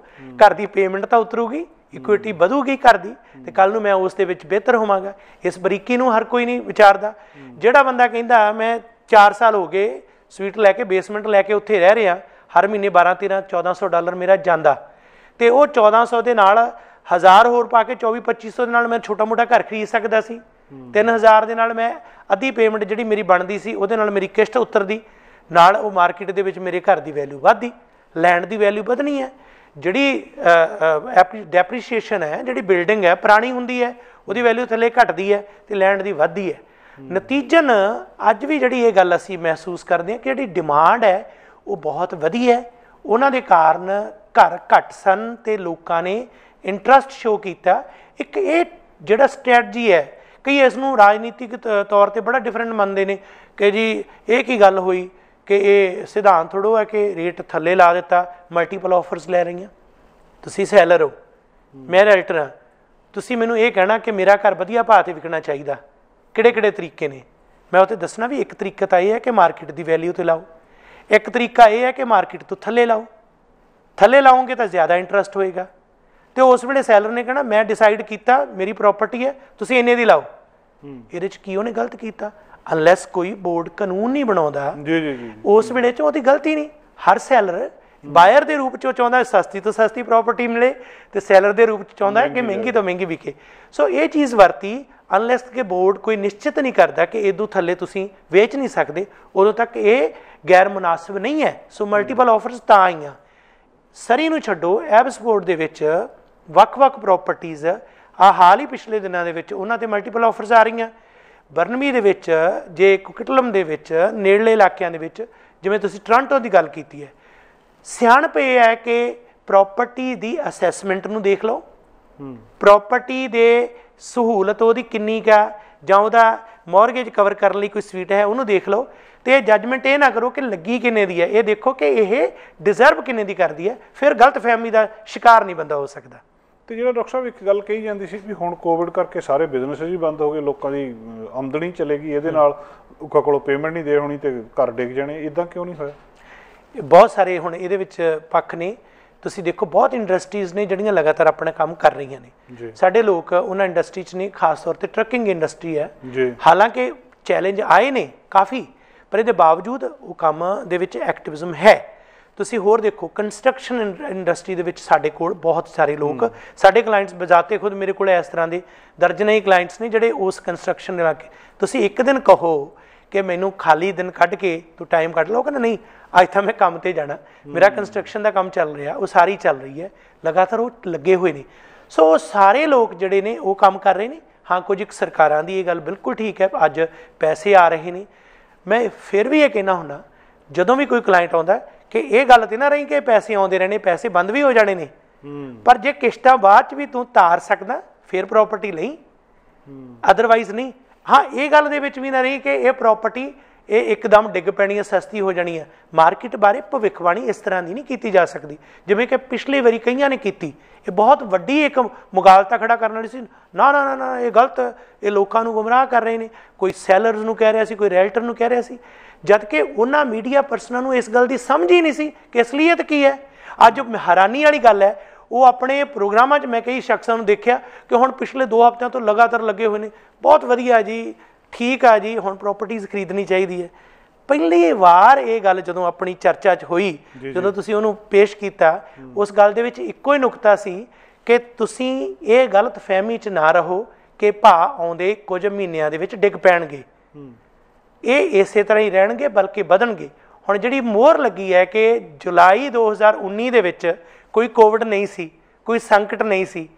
ਘਰ ਦੀ ਪੇਮੈਂਟ ਤਾਂ ਉਤਰੂਗੀ ਇਕੁਇਟੀ ਵਧੂਗੀ ਘਰ ਦੀ ਤੇ ਕੱਲ ਨੂੰ ਮੈਂ ਉਸ ਦੇ ਵਿੱਚ ਬਿਹਤਰ ਹੋਵਾਂਗਾ ਇਸ ਬਰੀਕੀ ਨੂੰ ਹਰ ਕੋਈ ਨਹੀਂ ਵਿਚਾਰਦਾ ਜਿਹੜਾ ਬੰਦਾ ਕਹਿੰਦਾ ਮੈਂ 4 ਸਾਲ ਹੋ ਗਏ ਸਵੀਟ ਲੈ ਕੇ ਬੇਸਮੈਂਟ ਲੈ ਕੇ ਉੱਥੇ ਰਹਿ ਰਿਹਾ ਹਰ ਮਹੀਨੇ 12 13 1400 ਡਾਲਰ ਮੇਰਾ ਜਾਂਦਾ ਤੇ ਉਹ 1400 ਦੇ ਨਾਲ 1000 ਹੋਰ ਪਾ ਕੇ 24 2500 ਦੇ ਨਾਲ ਮੈਂ ਛੋਟਾ ਮੋਟਾ ਘਰ ਖਰੀਦ ਸਕਦਾ ਸੀ 3000 ਦੇ ਨਾਲ ਮੈਂ ਅੱਧੀ ਪੇਮੈਂਟ ਜਿਹੜੀ ਮੇਰੀ ਬਣਦੀ ਸੀ ਉਹਦੇ ਨਾਲ ਮੇਰੀ ਕਿਸ਼ਤ ਉਤਰਦੀ ਨਾਲ ਉਹ ਮਾਰਕੀਟ ਦੇ ਵਿੱਚ ਮੇਰੇ ਘਰ ਦੀ ਵੈਲਿਊ ਵਧਦੀ ਲੈਂਡ ਦੀ ਵੈਲਿਊ ਵਧਣੀ ਹੈ ਜਿਹੜੀ ਡੈਪਰੀਸ਼ੀਏਸ਼ਨ ਹੈ ਜਿਹੜੀ ਬਿਲਡਿੰਗ ਹੈ ਪੁਰਾਣੀ ਹੁੰਦੀ ਹੈ ਉਹਦੀ ਵੈਲਿਊ ਥੱਲੇ ਘਟਦੀ ਹੈ ਤੇ ਲੈਂਡ ਦੀ ਵਧਦੀ ਹੈ ਨਤੀਜਨ ਅੱਜ ਵੀ ਜਿਹੜੀ ਇਹ ਗੱਲ ਅਸੀਂ ਮਹਿਸੂਸ ਕਰਦੇ ਹਾਂ ਕਿ ਜਿਹੜੀ ਡਿਮਾਂਡ ਹੈ ਉਹ ਬਹੁਤ ਵਧੀ ਹੈ ਉਹਨਾਂ ਦੇ ਕਾਰਨ ਘਰ ਘਟ ਸਨ ਤੇ ਲੋਕਾਂ ਨੇ ਇੰਟਰਸਟ ਸ਼ੋ ਕੀਤਾ ਇੱਕ ਇਹ ਜਿਹੜਾ ਸਟ੍ਰੈਟਜੀ ਹੈ ਕਈ ਇਸ ਨੂੰ ਰਾਜਨੀਤਿਕ ਤੌਰ ਤੇ ਬੜਾ ਡਿਫਰੈਂਟ ਮੰਨਦੇ ਨੇ ਕਿ ਜੀ ਇਹ ਕੀ ਗੱਲ ਹੋਈ ਕਿ ਇਹ ਸਿਧਾਂਤ ਥੋੜੋ ਹੈ ਕਿ ਰੇਟ ਥੱਲੇ ਲਾ ਦਿੱਤਾ ਮਲਟੀਪਲ ਆਫਰਸ ਲੈ ਰਹੀਆਂ ਤੁਸੀਂ ਸੈਲਰ ਹੋ ਮੈਂ ਰੈਲਟਰ ਹਾਂ ਤੁਸੀਂ ਮੈਨੂੰ ਇਹ ਕਹਿਣਾ ਕਿ ਮੇਰਾ ਘਰ ਵਧੀਆ ਭਾਅ ਤੇ ਵਿਕਣਾ ਚਾਹੀਦਾ ਕਿਹੜੇ ਕਿਹੜੇ ਤਰੀਕੇ ਨੇ ਮੈਂ ਉਹ ਤੇ ਦੱਸਣਾ ਵੀ ਇੱਕ ਤਰੀਕਾ ਤਾਂ ਇਹ ਹੈ ਕਿ ਮਾਰਕੀਟ ਦੀ ਵੈਲਿਊ ਤੇ ਲਾਓ ਇੱਕ ਤਰੀਕਾ ਇਹ ਹੈ ਕਿ ਮਾਰਕੀਟ ਤੋਂ ਥੱਲੇ ਲਾਓ ਥੱਲੇ ਲਾਓਗੇ ਤਾਂ ਜ਼ਿਆਦਾ ਇੰਟਰਸਟ ਹੋਏਗਾ ਤੇ ਉਸ ਵੇਲੇ ਸੈਲਰ ਨੇ ਕਿਹਾ ਮੈਂ ਡਿਸਾਈਡ ਕੀਤਾ ਮੇਰੀ ਪ੍ਰਾਪਰਟੀ ਹੈ ਤੁਸੀਂ ਇੰਨੇ ਦੀ ਲਾਓ ਇਹਦੇ ਚ ਕੀ ਉਹਨੇ ਗਲਤ ਕੀਤਾ ਅਨਲੈਸ ਕੋਈ ਬੋਰਡ ਕਾਨੂੰਨ ਨਹੀਂ ਬਣਾਉਂਦਾ ਜੀ ਜੀ ਜੀ ਉਸ ਵੇਲੇ ਚ ਉਹਦੀ ਗਲਤੀ ਨਹੀਂ ਹਰ ਸੈਲਰ ਬਾਇਰ ਦੇ ਰੂਪ ਚ ਚਾਹੁੰਦਾ ਸਸਤੀ ਤੋਂ ਸਸਤੀ ਪ੍ਰਾਪਰਟੀ ਮਿਲੇ ਤੇ ਸੈਲਰ ਦੇ ਰੂਪ ਚ ਚਾਹੁੰਦਾ ਕਿ ਮਹਿੰਗੀ ਤੋਂ ਮਹਿੰਗੀ ਵਿਕੇ ਸੋ ਇਹ ਚੀਜ਼ ਵਰਤੀ ਅਨਲੈਸ ਕਿ ਬੋਰਡ ਕੋਈ ਨਿਸ਼ਚਿਤ ਨਹੀਂ ਕਰਦਾ ਕਿ ਇਦੋਂ ਥੱਲੇ ਤੁਸੀਂ ਵੇਚ ਨਹੀਂ ਸਕਦੇ ਉਦੋਂ ਤੱਕ ਇਹ ਗੈਰ ਮੁਨਾਸਬ ਨਹੀਂ ਹੈ ਸੋ ਮਲਟੀਪਲ ਆਫਰਸ ਤਾਂ ਆਈਆਂ ਸਰੀ ਨੂੰ ਛੱਡੋ ਐਬਸ ਬੋਰਡ ਦੇ ਵਿੱਚ ਵੱਖ-ਵੱਖ ਪ੍ਰਾਪਰਟੀਆਂ ਆ ਹਾਲ ਹੀ ਪਿਛਲੇ ਦਿਨਾਂ ਦੇ ਵਿੱਚ ਉਹਨਾਂ ਤੇ ਮਲਟੀਪਲ ਆਫਰਸ ਆ ਰਹੀਆਂ ਬਰਨਮੀ ਦੇ ਵਿੱਚ ਜੇ ਕੁਕਟਲਮ ਦੇ ਵਿੱਚ ਨੇੜਲੇ ਇਲਾਕਿਆਂ ਦੇ ਵਿੱਚ ਜਿਵੇਂ ਤੁਸੀਂ ਟ੍ਰਾਂਟੋ ਦੀ ਗੱਲ ਕੀਤੀ ਹੈ ਸਿਆਣਪ ਇਹ ਹੈ ਕਿ ਪ੍ਰਾਪਰਟੀ ਦੀ ਅਸੈਸਮੈਂਟ ਨੂੰ ਦੇਖ ਲਓ ਪ੍ਰਾਪਰਟੀ ਦੇ ਸਹੂਲਤ ਉਹਦੀ ਕਿੰਨੀ ਕਾ ਜਾਂ ਉਹਦਾ ਮਾਰਗੇਜ ਕਵਰ ਕਰਨ ਲਈ ਕੋਈ ਸਵੀਟ ਹੈ ਉਹਨੂੰ ਦੇਖ ਲਓ ਤੇ ਇਹ ਜੱਜਮੈਂਟ ਇਹ ਨਾ ਕਰੋ ਕਿ ਲੱਗੀ ਕਿੰਨੇ ਦੀ ਹੈ ਇਹ ਦੇਖੋ ਕਿ ਇਹ ਡਿਜ਼ਰਵ ਕਿੰਨੇ ਦੀ ਕਰਦੀ ਹੈ ਫਿਰ ਗਲਤ ਫਹਿਮੀ ਦਾ ਸ਼ਿਕਾਰ ਨਹੀਂ ਬੰਦਾ ਹੋ ਸਕਦਾ ਤੇ ਜਿਹੜਾ ਡਾਕਟਰ ਸਾਹਿਬ ਇੱਕ ਗੱਲ ਕਹੀ ਜਾਂਦੀ ਸੀ ਵੀ ਹੁਣ ਕੋਵਿਡ ਕਰਕੇ ਸਾਰੇ ਬਿਜ਼ਨਸ ਜੀ ਬੰਦ ਹੋ ਗਏ ਲੋਕਾਂ ਦੀ ਆਮਦਨੀ ਚਲੇਗੀ ਇਹਦੇ ਨਾਲ ਉਹਨਾਂ ਕੋਲੋਂ ਪੇਮੈਂਟ ਨਹੀਂ ਦੇ ਹੋਣੀ ਤੇ ਘਰ ਡਿੱਗ ਜਾਣੇ ਇਦਾਂ ਕਿਉਂ ਨਹੀਂ ਹੋਇਆ ਬਹੁਤ ਸਾਰੇ ਹੁਣ ਇਹਦੇ ਵਿੱਚ ਪੱਖ ਨੇ ਤੁਸੀਂ ਦੇਖੋ ਬਹੁਤ ਇੰਡਸਟਰੀਜ਼ ਨੇ ਜਿਹੜੀਆਂ ਲਗਾਤਾਰ ਆਪਣਾ ਕੰਮ ਕਰ ਰਹੀਆਂ ਨੇ ਸਾਡੇ ਲੋਕ ਉਹਨਾਂ ਇੰਡਸਟਰੀ 'ਚ ਨੇ ਖਾਸ ਤੌਰ ਤੇ ਟਰੱਕਿੰਗ ਇੰਡਸਟਰੀ ਹੈ ਹਾਲਾਂਕਿ ਚੈਲੰਜ ਆਏ ਨੇ ਕਾਫੀ ਪਰ ਇਹਦੇ ਬਾਵਜੂਦ ਉਹ ਕੰਮ ਦੇ ਵਿੱਚ ਐਕਟਿਵਿਜ਼ਮ ਹੈ ਤੁਸੀਂ ਹੋਰ ਦੇਖੋ ਕੰਸਟਰਕਸ਼ਨ ਇੰਡਸਟਰੀ ਦੇ ਵਿੱਚ ਸਾਡੇ ਕੋਲ ਬਹੁਤ ਸਾਰੇ ਲੋਕ ਸਾਡੇ ਕਲਾਇੰਟਸ ਬਜਾਤੇ ਖੁਦ ਮੇਰੇ ਕੋਲ ਇਸ ਤਰ੍ਹਾਂ ਦੇ ਦਰਜਨਾਂ ਹੀ ਕਲਾਇੰਟਸ ਨੇ ਜਿਹੜੇ ਉਸ ਕੰਸਟਰਕਸ਼ਨ ਦੇ ਲਾਗੇ ਤੁਸੀਂ ਇੱਕ ਦਿਨ ਕਹੋ ਕਿ ਮੈਨੂੰ ਖਾਲੀ ਦਿਨ ਕੱਢ ਕੇ ਤੂੰ ਟਾਈਮ ਕੱਢ ਲਓ ਕਹਿੰਦਾ ਨਹੀਂ ਅੱਜ ਤਾਂ ਮੈਂ ਕੰਮ ਤੇ ਜਾਣਾ ਮੇਰਾ ਕੰਸਟਰਕਸ਼ਨ ਦਾ ਕੰਮ ਚੱਲ ਰਿਹਾ ਉਹ ਸਾਰੀ ਚੱਲ ਰਹੀ ਹੈ ਲਗਾਤਾਰ ਉਹ ਲੱਗੇ ਹੋਏ ਨੇ ਸੋ ਸਾਰੇ ਲੋਕ ਜਿਹੜੇ ਨੇ ਉਹ ਕੰਮ ਕਰ ਰਹੇ ਨੇ ਹਾਂ ਕੁਝ ਇੱਕ ਸਰਕਾਰਾਂ ਦੀ ਇਹ ਗੱਲ ਬਿਲਕੁਲ ਠੀਕ ਹੈ ਅੱਜ ਪੈਸੇ ਆ ਰਹੇ ਨੇ ਮੈਂ ਫਿਰ ਵੀ ਇਹ ਕਹਿਣਾ ਹੁੰਦਾ ਜਦੋਂ ਵੀ ਕੋਈ ਕਲਾਇੰਟ ਆਉਂਦਾ ਕਿ ਇਹ ਗੱਲ ਤੇ ਨਾ ਰਹੀ ਕਿ ਪੈਸੇ ਆਉਂਦੇ ਰਹਿਣੇ ਪੈਸੇ ਬੰਦ ਵੀ ਹੋ ਜਾਣੇ ਨੇ ਪਰ ਜੇ ਕਿਸ਼ਤਾਂ ਬਾਅਦ ਚ ਵੀ ਤੂੰ ਧਾਰ ਸਕਦਾ ਫਿਰ ਪ੍ਰਾਪਰਟੀ ਲਈ ਅਦਰਵਾਈਜ਼ ਨਹੀਂ ਹਾਂ ਇਹ ਗੱਲ ਦੇ ਵਿੱਚ ਵੀ ਨਾ ਰਹੀ ਕਿ ਇਹ ਪ੍ਰਾਪਰਟੀ ਇਹ ਇੱਕਦਮ ਡਿੱਗ ਪੈਣੀ ਹੈ ਸਸਤੀ ਹੋ ਜਾਣੀ ਹੈ ਮਾਰਕੀਟ ਬਾਰੇ ਭਵਿੱਖਬਾਣੀ ਇਸ ਤਰ੍ਹਾਂ ਦੀ ਨਹੀਂ ਕੀਤੀ ਜਾ ਸਕਦੀ ਜਿਵੇਂ ਕਿ ਪਿਛਲੇ ਵਾਰੀ ਕਈਆਂ ਨੇ ਕੀਤੀ ਇਹ ਬਹੁਤ ਵੱਡੀ ਇੱਕ ਮੁਗਾਲਤਾ ਖੜਾ ਕਰਨ ਵਾਲੀ ਸੀ ਨਾ ਨਾ ਨਾ ਇਹ ਗਲਤ ਇਹ ਲੋਕਾਂ ਨੂੰ ਗੁੰਮਰਾਹ ਕਰ ਰਹੇ ਨੇ ਕੋਈ ਸੈਲਰਸ ਨੂੰ ਕਹਿ ਰਿਹਾ ਸੀ ਕੋਈ ਰੈਲਟਰ ਨੂੰ ਕਹਿ ਰਿਹਾ ਸੀ ਜਦ ਕਿ ਉਹਨਾਂ ਮੀਡੀਆ ਪਰਸਨਾਂ ਨੂੰ ਇਸ ਗੱਲ ਦੀ ਸਮਝ ਹੀ ਨਹੀਂ ਸੀ ਕਿ ਅਸਲੀਅਤ ਕੀ ਹੈ ਅੱਜ ਹੈਰਾਨੀ ਵਾਲੀ ਗੱਲ ਹੈ ਉਹ ਆਪਣੇ ਪ੍ਰੋਗਰਾਮਾਂ 'ਚ ਮੈਂ ਕਈ ਸ਼ਖਸਾਂ ਨੂੰ ਦੇਖਿਆ ਕਿ ਹੁਣ ਪਿਛਲੇ 2 ਹਫ਼ਤਿਆਂ ਤੋਂ ਲਗਾਤਾਰ ਲੱਗੇ ਹੋਏ ਨੇ ਬਹੁਤ ਵਧੀਆ ਜੀ ਠੀਕ ਆ ਜੀ ਹੁਣ ਪ੍ਰਾਪਰਟੀਆਂ ਖਰੀਦਣੀ ਚਾਹੀਦੀ ਹੈ ਪਹਿਲੀ ਵਾਰ ਇਹ ਗੱਲ ਜਦੋਂ ਆਪਣੀ ਚਰਚਾ 'ਚ ਹੋਈ ਜਦੋਂ ਤੁਸੀਂ ਉਹਨੂੰ ਪੇਸ਼ ਕੀਤਾ ਉਸ ਗੱਲ ਦੇ ਵਿੱਚ ਇੱਕੋ ਹੀ ਨੁਕਤਾ ਸੀ ਕਿ ਤੁਸੀਂ ਇਹ ਗਲਤ ਫਹਿਮੀ 'ਚ ਨਾ ਰਹੋ ਕਿ ਭਾ ਆਉਂਦੇ ਕੁਝ ਮਹੀਨਿਆਂ ਦੇ ਵਿੱਚ ਡਿੱਗ ਪੈਣਗੇ ਇਹ ਇਸੇ ਤਰ੍ਹਾਂ ਹੀ ਰਹਿਣਗੇ ਬਲਕਿ ਵਧਣਗੇ ਹੁਣ ਜਿਹੜੀ ਮੋਹਰ ਲੱਗੀ ਹੈ ਕਿ ਜੁਲਾਈ 2019 ਦੇ ਵਿੱਚ ਕੋਈ ਕੋਵਿਡ ਨਹੀਂ ਸੀ ਕੋਈ ਸੰਕਟ ਨਹੀਂ ਸੀ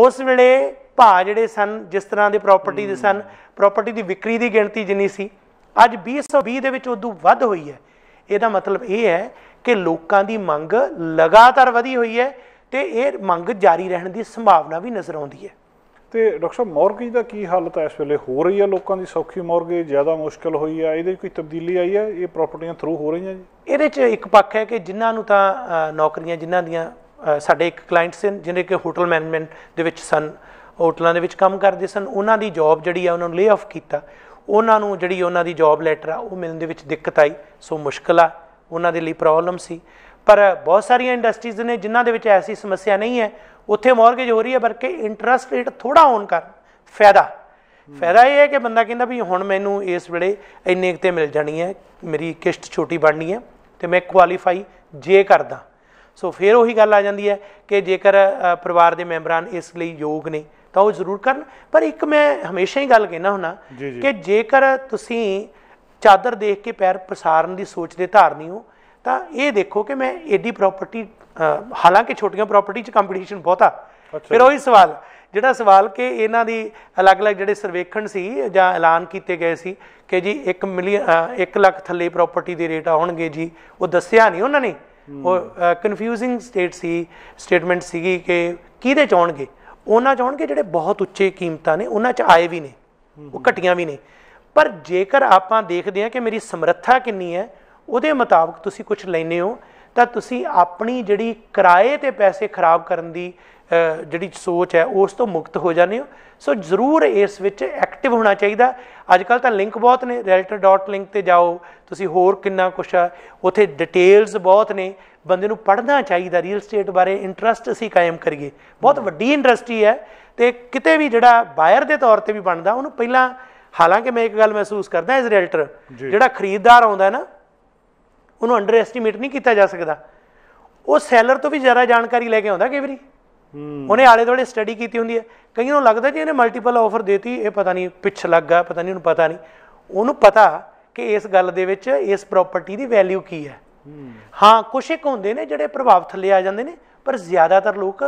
ਉਸ ਵੇਲੇ ਭਾ ਜਿਹੜੇ ਸਨ ਜਿਸ ਤਰ੍ਹਾਂ ਦੇ ਪ੍ਰਾਪਰਟੀ ਦੇ ਸਨ ਪ੍ਰਾਪਰਟੀ ਦੀ ਵਿਕਰੀ ਦੀ ਗਿਣਤੀ ਜਿੰਨੀ ਸੀ ਅੱਜ 2020 ਦੇ ਵਿੱਚ ਉਦੋਂ ਵੱਧ ਹੋਈ ਹੈ ਇਹਦਾ ਮਤਲਬ ਇਹ ਹੈ ਕਿ ਲੋਕਾਂ ਦੀ ਮੰਗ ਲਗਾਤਾਰ ਵਧੀ ਹੋਈ ਹੈ ਤੇ ਇਹ ਮੰਗ ਜਾਰੀ ਰਹਿਣ ਦੀ ਸੰਭਾਵਨਾ ਵੀ ਨਜ਼ਰ ਆਉਂਦੀ ਹੈ ਤੇ ਡਾਕਟਰ ਸਾਹਿਬ ਮੌਰਗੇਜ ਦਾ ਕੀ ਹਾਲਤ ਹੈ ਇਸ ਵੇਲੇ ਹੋ ਰਹੀ ਹੈ ਲੋਕਾਂ ਦੀ ਸੌਖੀ ਮੌਰਗੇਜ ਜ਼ਿਆਦਾ ਮੁਸ਼ਕਲ ਹੋਈ ਹੈ ਇਹਦੇ ਕੋਈ ਤਬਦੀਲੀ ਆਈ ਹੈ ਇਹ ਪ੍ਰਾਪਰਟੀਆਂ ਥਰੂ ਹੋ ਰਹੀਆਂ ਜੀ ਇਹਦੇ 'ਚ ਇੱਕ ਪੱਖ ਹੈ ਕਿ ਜਿਨ੍ਹਾਂ ਨੂੰ ਤਾਂ ਨੌਕਰੀਆਂ ਜਿਨ੍ਹਾਂ ਦੀਆਂ ਸਾਡੇ ਇੱਕ ਕਲਾਇੰਟ ਸਨ ਜਿਹੜੇ ਕਿ ਹੋਟਲ ਮੈਨੇਜਮੈਂਟ ਦੇ ਵਿੱਚ ਸਨ ਹੋਟਲਾਂ ਦੇ ਵਿੱਚ ਕੰਮ ਕਰਦੇ ਸਨ ਉਹਨਾਂ ਦੀ ਜੌਬ ਜਿਹੜੀ ਆ ਉਹਨਾਂ ਨੂੰ ਲੇ ਆਫ ਕੀਤਾ ਉਹਨਾਂ ਨੂੰ ਜਿਹੜੀ ਉਹਨਾਂ ਦੀ ਜੌਬ ਲੈਟਰ ਆ ਉਹ ਮਿਲਣ ਦੇ ਵਿੱਚ ਦਿੱਕਤ ਆਈ ਸੋ ਮੁਸ਼ਕਲ ਆ ਉਹਨਾਂ ਦੇ ਲਈ ਪ੍ਰੋਬਲਮ ਸੀ ਪਰ ਬਹੁਤ ਸਾਰੀਆਂ ਇੰਡਸਟਰੀਜ਼ ਨੇ ਜਿਨ੍ਹਾਂ ਦੇ ਵਿੱਚ ਐਸੀ ਸਮੱਸਿਆ ਨਹੀਂ ਹੈ ਉੱਥੇ ਮਾਰਗੇਜ ਹੋ ਰਹੀ ਹੈ ਬਲਕਿ ਇੰਟਰਸਟ ਰੇਟ ਥੋੜਾ ਹੋਣ ਕਰ ਫਾਇਦਾ ਫਾਇਦਾ ਇਹ ਹੈ ਕਿ ਬੰਦਾ ਕਹਿੰਦਾ ਵੀ ਹੁਣ ਮੈਨੂੰ ਇਸ ਵੇਲੇ ਇੰਨੇ ਤੇ ਮਿਲ ਜਾਣੀ ਹੈ ਮੇਰੀ ਕਿਸ਼ਤ ਛੋਟੀ ਬਣਨੀ ਹੈ ਤੇ ਮੈਂ ਕੁਆਲੀਫਾਈ ਜੇ ਕਰਦਾ ਸੋ ਫਿਰ ਉਹੀ ਗੱਲ ਆ ਜਾਂਦੀ ਹੈ ਕਿ ਜੇਕਰ ਪਰਿਵਾਰ ਦੇ ਮੈਂਬਰਾਂ ਇਸ ਲਈ ਯੋਗ ਨੇ ਤਾਂ ਉਹ ਜ਼ਰੂਰ ਕਰਨ ਪਰ ਇੱਕ ਮੈਂ ਹਮੇਸ਼ਾ ਹੀ ਗੱਲ ਕਹਿਣਾ ਹੁਣਾ ਕਿ ਜੇਕਰ ਤੁਸੀਂ ਚਾਦਰ ਦੇਖ ਕੇ ਪੈਰ ਪਸਾਰਨ ਦੀ ਸੋਚ ਦੇ ਧਾਰਨੀ ਹੋ ਤਾਂ ਇਹ ਦੇਖੋ ਕਿ ਮੈਂ ਏਡੀ ਪ੍ਰਾਪਰਟੀ ਹਾਲਾਂਕਿ ਛੋਟੀਆਂ ਪ੍ਰਾਪਰਟੀ 'ਚ ਕੰਪੀਟੀਸ਼ਨ ਬਹੁਤਾ ਫਿਰ ਉਹੀ ਸਵਾਲ ਜਿਹੜਾ ਸਵਾਲ ਕਿ ਇਹਨਾਂ ਦੀ ਅਲੱਗ-ਅਲੱਗ ਜਿਹੜੇ ਸਰਵੇਖਣ ਸੀ ਜਾਂ ਐਲਾਨ ਕੀਤੇ ਗਏ ਸੀ ਕਿ ਜੀ 1 ਮਿਲੀਅਨ 1 ਲੱਖ ਥੱਲੇ ਪ੍ਰਾਪਰਟੀ ਦੇ ਰੇਟ ਆਉਣਗੇ ਜੀ ਉਹ ਦੱਸਿਆ ਨਹੀਂ ਉਹਨਾਂ ਨੇ ਉਹ ਕਨਫਿਊਜ਼ਿੰਗ ਸਟੇਟ ਸੀ ਸਟੇਟਮੈਂਟ ਸੀਗੀ ਕਿ ਕਿਹਦੇ ਚ ਆਉਣਗੇ ਉਹਨਾਂ ਚ ਹੋਣਗੇ ਜਿਹੜੇ ਬਹੁਤ ਉੱਚੇ ਕੀਮਤਾਂ ਨੇ ਉਹਨਾਂ ਚ ਆਏ ਵੀ ਨੇ ਉਹ ਘਟੀਆਂ ਵੀ ਨੇ ਪਰ ਜੇਕਰ ਆਪਾਂ ਦੇਖਦੇ ਆ ਕਿ ਮੇਰੀ ਸਮਰੱਥਾ ਕਿੰਨੀ ਹੈ ਉਹਦੇ ਮੁਤਾਬਕ ਤੁਸੀਂ ਕੁਝ ਲੈਨੇ ਹੋ ਤਾਂ ਤੁਸੀਂ ਆਪਣੀ ਜਿਹੜੀ ਕਿਰਾਏ ਤੇ ਪੈਸੇ ਖਰਾਬ ਕਰਨ ਦੀ ਜਿਹੜੀ ਸੋਚ ਹੈ ਉਸ ਤੋਂ ਮੁਕਤ ਹੋ ਜਾਂਦੇ ਹੋ ਸੋ ਜ਼ਰੂਰ ਇਸ ਵਿੱਚ ਐਕਟਿਵ ਹੋਣਾ ਚਾਹੀਦਾ ਅੱਜ ਕੱਲ ਤਾਂ ਲਿੰਕ ਬਹੁਤ ਨੇ realtor.link ਤੇ ਜਾਓ ਤੁਸੀਂ ਹੋਰ ਕਿੰਨਾ ਕੁਛ ਆ ਉਥੇ ਡਿਟੇਲਸ ਬਹੁਤ ਨੇ ਬੰਦੇ ਨੂੰ ਪੜ੍ਹਨਾ ਚਾਹੀਦਾ ਰੀਅਲ ਸਟੇਟ ਬਾਰੇ ਇੰਟਰਸਟ ਅਸੀਂ ਕਾਇਮ ਕਰੀਏ ਬਹੁਤ ਵੱਡੀ ਇੰਡਸਟਰੀ ਹੈ ਤੇ ਕਿਤੇ ਵੀ ਜਿਹੜਾ ਬਾਇਰ ਦੇ ਤੌਰ ਤੇ ਵੀ ਬਣਦਾ ਉਹਨੂੰ ਪਹਿਲਾਂ ਹਾਲਾਂਕਿ ਮੈਂ ਇੱਕ ਗੱਲ ਮਹਿਸੂਸ ਕਰਦਾ ਐਜ਼ ਰੀਅਲਟਰ ਜਿਹੜਾ ਖਰੀਦਦਾਰ ਆਉਂਦਾ ਹੈ ਨਾ ਉਹਨੂੰ ਅੰਡਰ ਐਸਟੀਮੇਟ ਨਹੀਂ ਕੀਤਾ ਜਾ ਸਕਦਾ ਉਹ ਸੈਲਰ ਤੋਂ ਵੀ ਜ਼ਿਆਦਾ ਜਾਣਕਾਰੀ ਲੈ ਕੇ ਆਉਂਦਾ ਕਈ ਵਾਰੀ ਉਹਨੇ ਆਲੇ ਦੋਲੇ ਸਟੱਡੀ ਕੀਤੀ ਹੁੰਦੀ ਹੈ ਕਈਆਂ ਨੂੰ ਲੱਗਦਾ ਜੀ ਇਹਨੇ ਮਲਟੀਪਲ ਆਫਰ ਦੇਤੀ ਇਹ ਪਤਾ ਨਹੀਂ ਪਿੱਛ ਲੱਗਾ ਪਤਾ ਨਹੀਂ ਉਹਨੂੰ ਪਤਾ ਨਹੀਂ ਉਹਨੂੰ ਪਤਾ ਕਿ ਇਸ ਗੱਲ ਦੇ ਵਿੱਚ ਇਸ ਪ੍ਰਾਪਰਟੀ ਦੀ ਵੈਲਿਊ ਕੀ ਹੈ ਹਾਂ ਕੁਝ ਇੱਕ ਹੁੰਦੇ ਨੇ ਜਿਹੜੇ ਪ੍ਰਭਾਵ ਥੱਲੇ ਆ ਜਾਂਦੇ ਨੇ ਪਰ ਜ਼ਿਆਦਾਤਰ ਲੋਕ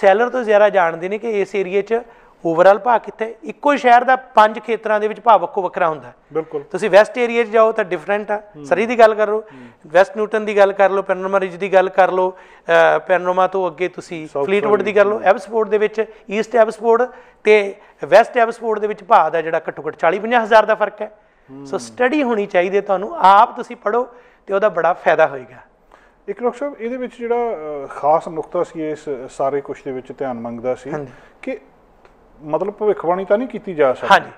ਸੈਲਰ ਤੋਂ ਜ਼ਿਆਦਾ ਜਾਣਦੇ ਨੇ ਕਿ ਇਸ ਏਰੀਆ 'ਚ ਓਵਰਆਲ ਭਾਅ ਕਿੱਥੇ ਇੱਕੋ ਹੀ ਸ਼ਹਿਰ ਦਾ ਪੰਜ ਖੇਤਰਾਂ ਦੇ ਵਿੱਚ ਭਾਅ ਵੱਖੋ ਵੱਖਰਾ ਹੁੰਦਾ ਬਿਲਕੁਲ ਤੁਸੀਂ ਵੈਸਟ ਏਰੀਆ 'ਚ ਜਾਓ ਤਾਂ ਡਿਫਰੈਂਟ ਆ ਸਰੀ ਦੀ ਗੱਲ ਕਰ ਵੈਸਟ ਨਿਊਟਨ ਦੀ ਗੱਲ ਕਰ ਲਓ ਪੈਨੋਰਮਾ ਰਿਜ ਦੀ ਗੱਲ ਕਰ ਲਓ ਪੈਨੋਰਮਾ ਤੋਂ ਅੱਗੇ ਤੁਸੀਂ ਫਲੀਟਵੁੱਡ ਦੀ ਕਰ ਲਓ ਐਬਸਪੋਰਟ ਦੇ ਵਿੱਚ ਈਸਟ ਐਬਸਪੋਰਟ ਤੇ ਵੈਸਟ ਐਬਸਪੋਰਟ ਦੇ ਵਿੱਚ ਭਾਅ ਦਾ ਜਿਹੜਾ ਘੱਟੋ ਘੱਟ 40 50 ਹਜ਼ਾਰ ਦਾ ਫਰਕ ਹੈ ਸੋ ਸਟੱਡੀ ਹੋਣੀ ਚਾਹੀਦੀ ਤੁਹਾਨੂੰ ਆਪ ਤੁਸੀਂ ਪੜੋ ਤੇ ਉਹਦਾ ਬੜਾ ਫਾਇਦਾ ਹੋਏਗਾ ਇੱਕ ਡਾਕਟਰ ਸਾਹਿਬ ਇਹਦੇ ਵਿੱਚ ਜਿਹੜਾ ਖਾਸ ਨੁਕਤਾ ਸੀ ਇਸ ਸਾਰੇ ਕੁਝ ਦੇ ਵਿੱਚ ਧਿਆਨ ਮੰਗਦਾ ਸੀ ਕਿ ਮਤਲਬ ਭਵਿੱਖਬਾਣੀ ਤਾਂ ਨਹੀਂ ਕੀਤੀ ਜਾ ਸਕਦੀ ਹਾਂਜੀ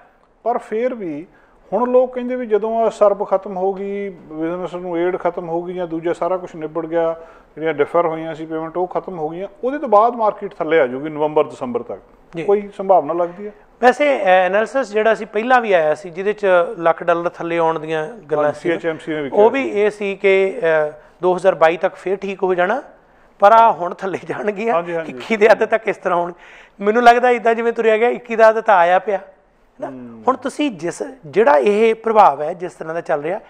ਪਰ ਫਿਰ ਵੀ ਹੁਣ ਲੋਕ ਕਹਿੰਦੇ ਵੀ ਜਦੋਂ ਆ ਸਰਬ ਖਤਮ ਹੋ ਗਈ ਬਿਜ਼ਨਸ ਨੂੰ ਏਡ ਖਤਮ ਹੋ ਗਈ ਜਾਂ ਦੂਜਾ ਸਾਰਾ ਕੁਝ ਨਿਬੜ ਗਿਆ ਜਿਹੜੀਆਂ ਡਿਫਰ ਹੋਈਆਂ ਸੀ ਪੇਮੈਂਟ ਉਹ ਖਤਮ ਹੋ ਗਈਆਂ ਉਹਦੇ ਤੋਂ ਬਾਅਦ ਮਾਰਕੀਟ ਥੱਲੇ ਆ ਜਾਊਗੀ ਨਵੰਬਰ ਦਸੰਬਰ ਤੱਕ ਕੋਈ ਸੰਭਾਵਨਾ ਲੱਗਦੀ ਹੈ ਵੈਸੇ ਐਨਾਲਿਸਿਸ ਜਿਹੜਾ ਸੀ ਪਹਿਲਾਂ ਵੀ ਆਇਆ ਸੀ ਜਿਹਦੇ ਚ ਲੱਖ ਡਾਲਰ ਥੱਲੇ ਆਉਣ ਦੀਆਂ ਗੱਲਾਂ ਸੀ ਉਹ ਵੀ ਇਹ ਸੀ ਕਿ 2022 ਤੱਕ ਫੇਰ ਠੀਕ ਹੋ ਜਾਣਾ ਪਰ ਆ ਹੁਣ ਥੱਲੇ ਜਾਣਗੀਆਂ ਕੀ ਦੇ ਅੱਧ ਤੱਕ ਇਸ ਤਰ੍ਹਾਂ ਹੋਣ ਮੈਨੂੰ ਲੱਗਦਾ ਇਦਾਂ ਜਿਵੇਂ ਤੁਰਿਆ ਗਿਆ 21 ਦਾ ਅੱਧ ਤਾਂ ਆਇਆ ਪਿਆ ਹੁਣ ਤੁਸੀਂ ਜਿਸ ਜਿਹੜਾ ਇਹ ਪ੍ਰਭਾਵ ਹੈ ਜਿਸ ਤਰ੍ਹਾਂ ਦਾ ਚੱਲ ਰਿਹਾ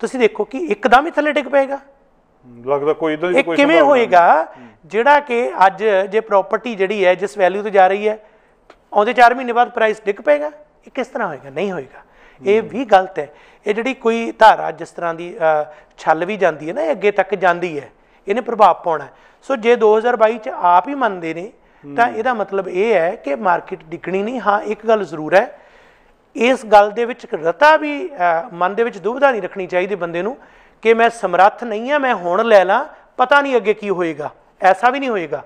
ਤੁਸੀਂ ਦੇਖੋ ਕਿ ਇੱਕਦਮ ਹੀ ਥੱਲੇ ਡਿੱਗ ਪਏਗਾ ਲੱਗਦਾ ਕੋਈ ਇਦਾਂ ਦੀ ਕੋਈ ਇਹ ਕਿਵੇਂ ਹੋਏਗਾ ਜਿਹੜਾ ਕਿ ਅੱਜ ਜੇ ਪ੍ਰਾਪਰਟੀ ਜਿਹੜੀ ਹੈ ਜਿਸ ਵੈਲਿਊ ਤੇ ਜਾ ਰਹੀ ਹੈ ਆਉਂਦੇ 4 ਮਹੀਨੇ ਬਾਅਦ ਪ੍ਰਾਈਸ ਡਿੱਗ ਪਏਗਾ ਇਹ ਕਿਸ ਤਰ੍ਹਾਂ ਹੋਏਗਾ ਨਹੀਂ ਹੋਏਗਾ ਇਹ ਵੀ ਗਲਤ ਹੈ ਇਹ ਜਿਹੜੀ ਕੋਈ ਧਾਰਾ ਜਿਸ ਤਰ੍ਹਾਂ ਦੀ ਛੱਲ ਵੀ ਜਾਂਦੀ ਹੈ ਨਾ ਇਹ ਅੱਗੇ ਤੱਕ ਜਾਂਦੀ ਹੈ ਇਹਨੇ ਪ੍ਰਭਾਵ ਪਾਉਣਾ ਸੋ ਜੇ 2022 ਚ ਆਪ ਹੀ ਮੰਨਦੇ ਨੇ ਤਾਂ ਇਹਦਾ ਮਤਲਬ ਇਹ ਹੈ ਕਿ ਮਾਰਕੀਟ ਡਿੱਗਣੀ ਨਹੀਂ ਹਾਂ ਇੱਕ ਗੱਲ ਜ਼ਰੂਰ ਹੈ ਇਸ ਗੱਲ ਦੇ ਵਿੱਚ ਰਤਾ ਵੀ ਮਨ ਦੇ ਵਿੱਚ ਦੁਬਿਧਾ ਨਹੀਂ ਰੱਖਣੀ ਚਾਹੀਦੀ ਬੰਦੇ ਨੂੰ ਕਿ ਮੈਂ ਸਮਰੱਥ ਨਹੀਂ ਆ ਮੈਂ ਹੁਣ ਲੈ ਲਾਂ ਪਤਾ ਨਹੀਂ ਅੱਗੇ ਕੀ ਹੋਏਗਾ ਐਸਾ ਵੀ ਨਹੀਂ ਹੋਏਗਾ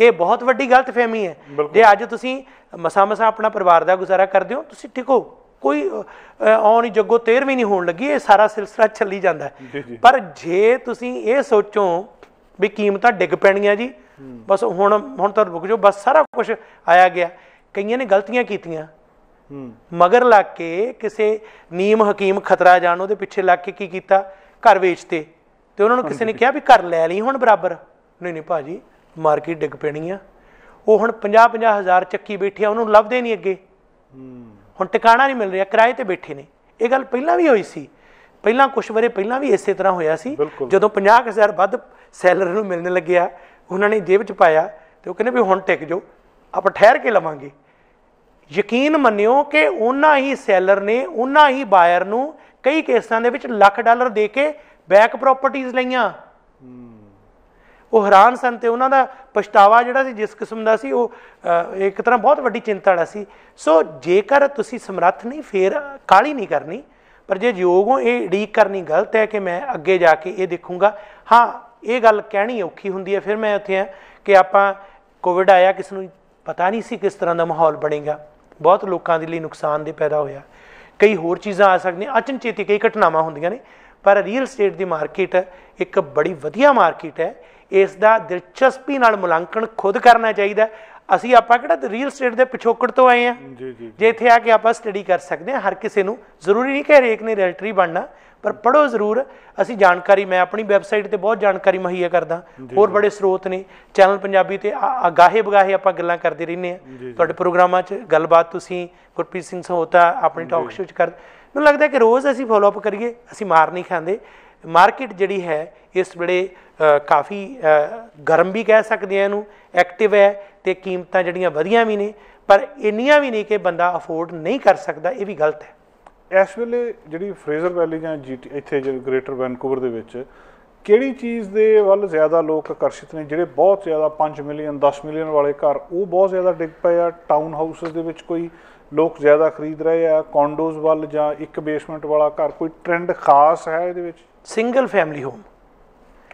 ਇਹ ਬਹੁਤ ਵੱਡੀ ਗਲਤਫਹਿਮੀ ਹੈ ਜੇ ਅੱਜ ਤੁਸੀਂ ਮਸਾ ਮਸਾ ਆਪਣਾ ਪਰਿਵਾਰ ਦਾ ਗੁਜ਼ਾਰਾ ਕਰਦੇ ਹੋ ਤੁਸੀਂ ਹੋ ਕੋਈ ਆਉਣ ਜੱਗੋ 13ਵੀਂ ਨਹੀਂ ਹੋਣ ਲੱਗੀ ਇਹ ਸਾਰਾ ਸਿਲਸਿਲਾ ਚੱਲੀ ਜਾਂਦਾ ਪਰ ਜੇ ਤੁਸੀਂ ਇਹ ਸੋਚੋ ਵੀ ਕੀਮਤਾਂ ਡਿੱਗ ਪੈਣੀਆਂ ਜੀ ਬਸ ਹੁਣ ਹੁਣ ਤਾਂ ਰੁਕ ਜਾਓ ਬਸ ਸਾਰਾ ਕੁਝ ਆਇਆ ਗਿਆ ਕਈਆਂ ਨੇ ਗਲਤੀਆਂ ਕੀਤੀਆਂ ਮਗਰ ਲੱਗ ਕੇ ਕਿਸੇ ਨੀਮ ਹਕੀਮ ਖਤਰਾ ਜਾਣ ਉਹਦੇ ਪਿੱਛੇ ਲੱਗ ਕੇ ਕੀ ਕੀਤਾ ਘਰ ਵੇਚਤੇ ਤੇ ਉਹਨਾਂ ਨੂੰ ਕਿਸੇ ਨੇ ਕਿਹਾ ਵੀ ਘਰ ਲੈ ਲਈ ਹੁਣ ਬਰਾਬਰ ਨਹੀਂ ਨਹੀਂ ਭਾਜੀ ਮਾਰਕੀਟ ਡਿੱਗ ਪੈਣੀ ਆ ਉਹ ਹੁਣ 50 50 ਹਜ਼ਾਰ ਚੱਕੀ ਬੈਠੇ ਆ ਉਹਨੂੰ ਲੱਭਦੇ ਨਹੀਂ ਅੱਗੇ ਹੁਣ ਟਿਕਾਣਾ ਨਹੀਂ ਮਿਲ ਰਿਹਾ ਕਿਰਾਏ ਤੇ ਬੈਠੇ ਨੇ ਇਹ ਗੱਲ ਪਹਿਲਾਂ ਵੀ ਹੋਈ ਸੀ ਪਹਿਲਾਂ ਕੁਝ ਵਰੇ ਪਹਿਲਾਂ ਵੀ ਇਸੇ ਤਰ੍ਹਾਂ ਹੋਇਆ ਸੀ ਜਦੋਂ 50000 ਵੱਧ ਸੈਲਰ ਨੂੰ ਮਿਲਣ ਲੱਗਿਆ ਉਹਨਾਂ ਨੇ ਜੇਬ 'ਚ ਪਾਇਆ ਤੇ ਉਹ ਕਹਿੰਦੇ ਵੀ ਹੁਣ ਟਿਕ ਜੋ ਆਪਾਂ ਠਹਿਰ ਕੇ ਲਵਾਂਗੇ ਯਕੀਨ ਮੰਨਿਓ ਕਿ ਉਹਨਾਂ ਹੀ ਸੈਲਰ ਨੇ ਉਹਨਾਂ ਹੀ ਬਾਇਰ ਨੂੰ ਕਈ ਕੇਸਾਂ ਦੇ ਵਿੱਚ ਲੱਖ ਡਾਲਰ ਦੇ ਕੇ ਬੈਕ ਪ੍ਰਾਪਰਟੀਆਂ ਲਈਆਂ ਉਹ ਹੈਰਾਨ ਸਨ ਤੇ ਉਹਨਾਂ ਦਾ ਪਛਤਾਵਾ ਜਿਹੜਾ ਸੀ ਜਿਸ ਕਿਸਮ ਦਾ ਸੀ ਉਹ ਇੱਕ ਤਰ੍ਹਾਂ ਬਹੁਤ ਵੱਡੀ ਚਿੰਤਾ ਵਾਲਾ ਸੀ ਸੋ ਜੇਕਰ ਤੁਸੀਂ ਸਮਰੱਥ ਨਹੀਂ ਫੇਰ ਕਾਲੀ ਨਹੀਂ ਕਰਨੀ ਪਰ ਜੇ ਯੋਗ ਹੋ ਇਹ ਡੀਕ ਕਰਨੀ ਗਲਤ ਹੈ ਕਿ ਮੈਂ ਅੱਗੇ ਜਾ ਕੇ ਇਹ ਦੇਖੂੰਗਾ ਹਾਂ ਇਹ ਗੱਲ ਕਹਿਣੀ ਔਖੀ ਹੁੰਦੀ ਹੈ ਫਿਰ ਮੈਂ ਉੱਥੇ ਆ ਕਿ ਆਪਾਂ ਕੋਵਿਡ ਆਇਆ ਕਿਸ ਨੂੰ ਪਤਾ ਨਹੀਂ ਸੀ ਕਿਸ ਤਰ੍ਹਾਂ ਦਾ ਮਾਹੌਲ ਬਣੇਗਾ ਬਹੁਤ ਲੋਕਾਂ ਦੇ ਲਈ ਨੁਕਸਾਨ ਦੇ ਪੈਦਾ ਹੋਇਆ ਕਈ ਹੋਰ ਚੀਜ਼ਾਂ ਆ ਸਕਦੀਆਂ ਅਚਨਚੇਤੀ ਕਈ ਘਟਨਾਵਾਂ ਹੁੰਦੀਆਂ ਨੇ ਪਰ ਰੀਅਲ ਸਟੇਟ ਦੀ ਮਾਰਕੀਟ ਇੱਕ ਬੜੀ ਵਧੀਆ ਮਾਰਕੀਟ ਹੈ ਇਸ ਦਾ ਦਿਲਚਸਪੀ ਨਾਲ ਮੁਲਾਂਕਣ ਖੁਦ ਕਰਨਾ ਚਾਹੀਦਾ ਅਸੀਂ ਆਪਾਂ ਕਿਹੜਾ ਰੀਅਲ ਸਟੇਟ ਦੇ ਪਿਛੋਕੜ ਤੋਂ ਆਏ ਆ ਜੀ ਜੀ ਜੇ ਇੱਥੇ ਆ ਕੇ ਆਪਾਂ ਸਟੱਡੀ ਕਰ ਸਕਦੇ ਆ ਹਰ ਕਿਸੇ ਨੂੰ ਜ਼ਰੂਰੀ ਨਹੀਂ ਕਿ ਹਰੇਕ ਨੇ ਰੈਲਟਰੀ ਬਣਨਾ ਪਰ ਪੜੋ ਜ਼ਰੂਰ ਅਸੀਂ ਜਾਣਕਾਰੀ ਮੈਂ ਆਪਣੀ ਵੈਬਸਾਈਟ ਤੇ ਬਹੁਤ ਜਾਣਕਾਰੀ ਮਹਈਆ ਕਰਦਾ ਹੋਰ ਬੜੇ ਸਰੋਤ ਨੇ ਚੈਨਲ ਪੰਜਾਬੀ ਤੇ ਅਗਾਹੇ ਬਗਾਹੇ ਆਪਾਂ ਗੱਲਾਂ ਕਰਦੇ ਰਹਿੰਦੇ ਆ ਤੁਹਾਡੇ ਪ੍ਰੋਗਰਾਮਾਂ 'ਚ ਗੱਲਬਾਤ ਤੁਸੀਂ ਗੁਰਪ੍ਰੀਤ ਸਿੰਘ ਸਹੋਤਾ ਆਪਣੀ ਟਾਕ ਸ਼ੋਅ 'ਚ ਕਰ ਮੈਨੂੰ ਲੱਗਦਾ ਕਿ ਰੋਜ਼ ਅਸੀਂ ਫੋਲੋ ਅਪ ਕਰੀਏ ਅਸੀਂ ਮਾਰ ਨਹੀਂ ਖਾਂਦੇ ਮਾਰਕੀਟ ਜਿਹੜੀ ਹੈ ਇਸ ਵੇਲੇ ਕਾਫੀ ਗਰਮ ਵੀ ਕਹਿ ਸਕਦੇ ਆ ਇਹਨੂੰ ਐਕਟਿਵ ਹੈ ਤੇ ਕੀਮਤਾਂ ਜਿਹੜੀਆਂ ਵਧੀਆਂ ਵੀ ਨੇ ਪਰ ਇੰਨੀਆਂ ਵੀ ਨਹੀਂ ਕਿ ਬੰਦਾ ਅਫੋਰਡ ਨਹੀਂ ਕਰ ਸਕਦਾ ਇਹ ਵੀ ਗਲਤ ਹੈ ਇਸ ਵੇਲੇ ਜਿਹੜੀ ਫਰੇਜ਼ਰ ਵੈਲੀ ਜਾਂ ਜੀਟੀ ਇੱਥੇ ਜਿਹੜੇ ਗ੍ਰੇਟਰ ਵੈਨਕੂਵਰ ਦੇ ਵਿੱਚ ਕਿਹੜੀ ਚੀਜ਼ ਦੇ ਵੱਲ ਜ਼ਿਆਦਾ ਲੋਕ ਆਕਰਸ਼ਿਤ ਨੇ ਜਿਹੜੇ ਬਹੁਤ ਜ਼ਿਆਦਾ 5 ਮਿਲੀਅਨ 10 ਮਿਲੀਅਨ ਵਾਲੇ ਘਰ ਉਹ ਬਹੁਤ ਜ਼ਿਆਦਾ ਡਿੱਗ ਪਏ ਆ ਟਾਊਨ ਹਾਊਸਸ ਦੇ ਵਿੱਚ ਕੋਈ ਲੋਕ ਜ਼ਿਆਦਾ ਖਰੀਦ ਰਹੇ ਆ ਕੌਂਡੋਜ਼ ਵੱਲ ਜਾਂ ਇੱਕ ਬੇਸਮੈਂਟ ਵਾਲਾ ਘਰ ਕੋਈ ਟ੍ਰੈਂਡ ਖਾਸ ਹੈ ਇਹਦੇ ਵਿੱਚ ਸਿੰਗਲ ਫੈਮਿਲੀ ਹੋਮ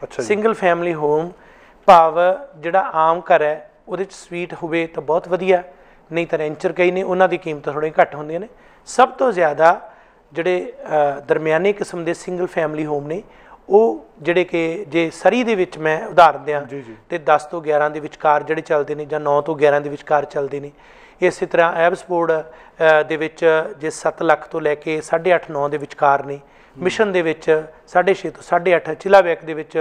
ਅੱਛਾ ਜੀ ਸਿੰਗਲ ਫੈਮਿਲੀ ਹੋਮ ਭਾਵ ਜਿਹੜਾ ਆਮ ਘਰ ਹੈ ਉਹਦੇ ਚ ਸਵੀਟ ਹੋਵੇ ਤਾਂ ਬਹੁਤ ਵਧੀਆ ਨਹੀਂ ਤਾਂ ਰੈਂਚਰ ਕਈ ਨੇ ਉਹਨਾਂ ਦੀ ਕੀਮਤ ਥੋੜੀ ਘੱਟ ਹੁੰਦੀਆਂ ਨੇ ਸਭ ਤੋਂ ਜ਼ਿਆਦਾ ਜਿਹੜੇ ਦਰਮਿਆਨੇ ਕਿਸਮ ਦੇ ਸਿੰਗਲ ਫੈਮਿਲੀ ਹੋਮ ਨੇ ਉਹ ਜਿਹੜੇ ਕਿ ਜੇ ਸਰੀ ਦੇ ਵਿੱਚ ਮੈਂ ਉਦਾਹਰਨ ਦਿਆਂ ਤੇ 10 ਤੋਂ 11 ਦੇ ਵਿਚਕਾਰ ਜਿਹੜੇ ਚੱਲਦੇ ਨੇ ਜਾਂ 9 ਤੋਂ 11 ਦੇ ਵਿਚਕਾਰ ਚੱਲਦੇ ਨੇ ਇਸੇ ਤਰ੍ਹਾਂ ਐਬਸਪੋਰਡ ਦੇ ਵਿੱਚ ਜੇ 7 ਲੱਖ ਤੋਂ ਲੈ ਕੇ 8.5 9 ਦੇ ਵਿਚਕਾਰ ਨੇ ਮਿਸ਼ਨ ਦੇ ਵਿੱਚ 6.5 ਤੋਂ 8.5 ਚਿਲਾ ਬੈਕ ਦੇ ਵਿੱਚ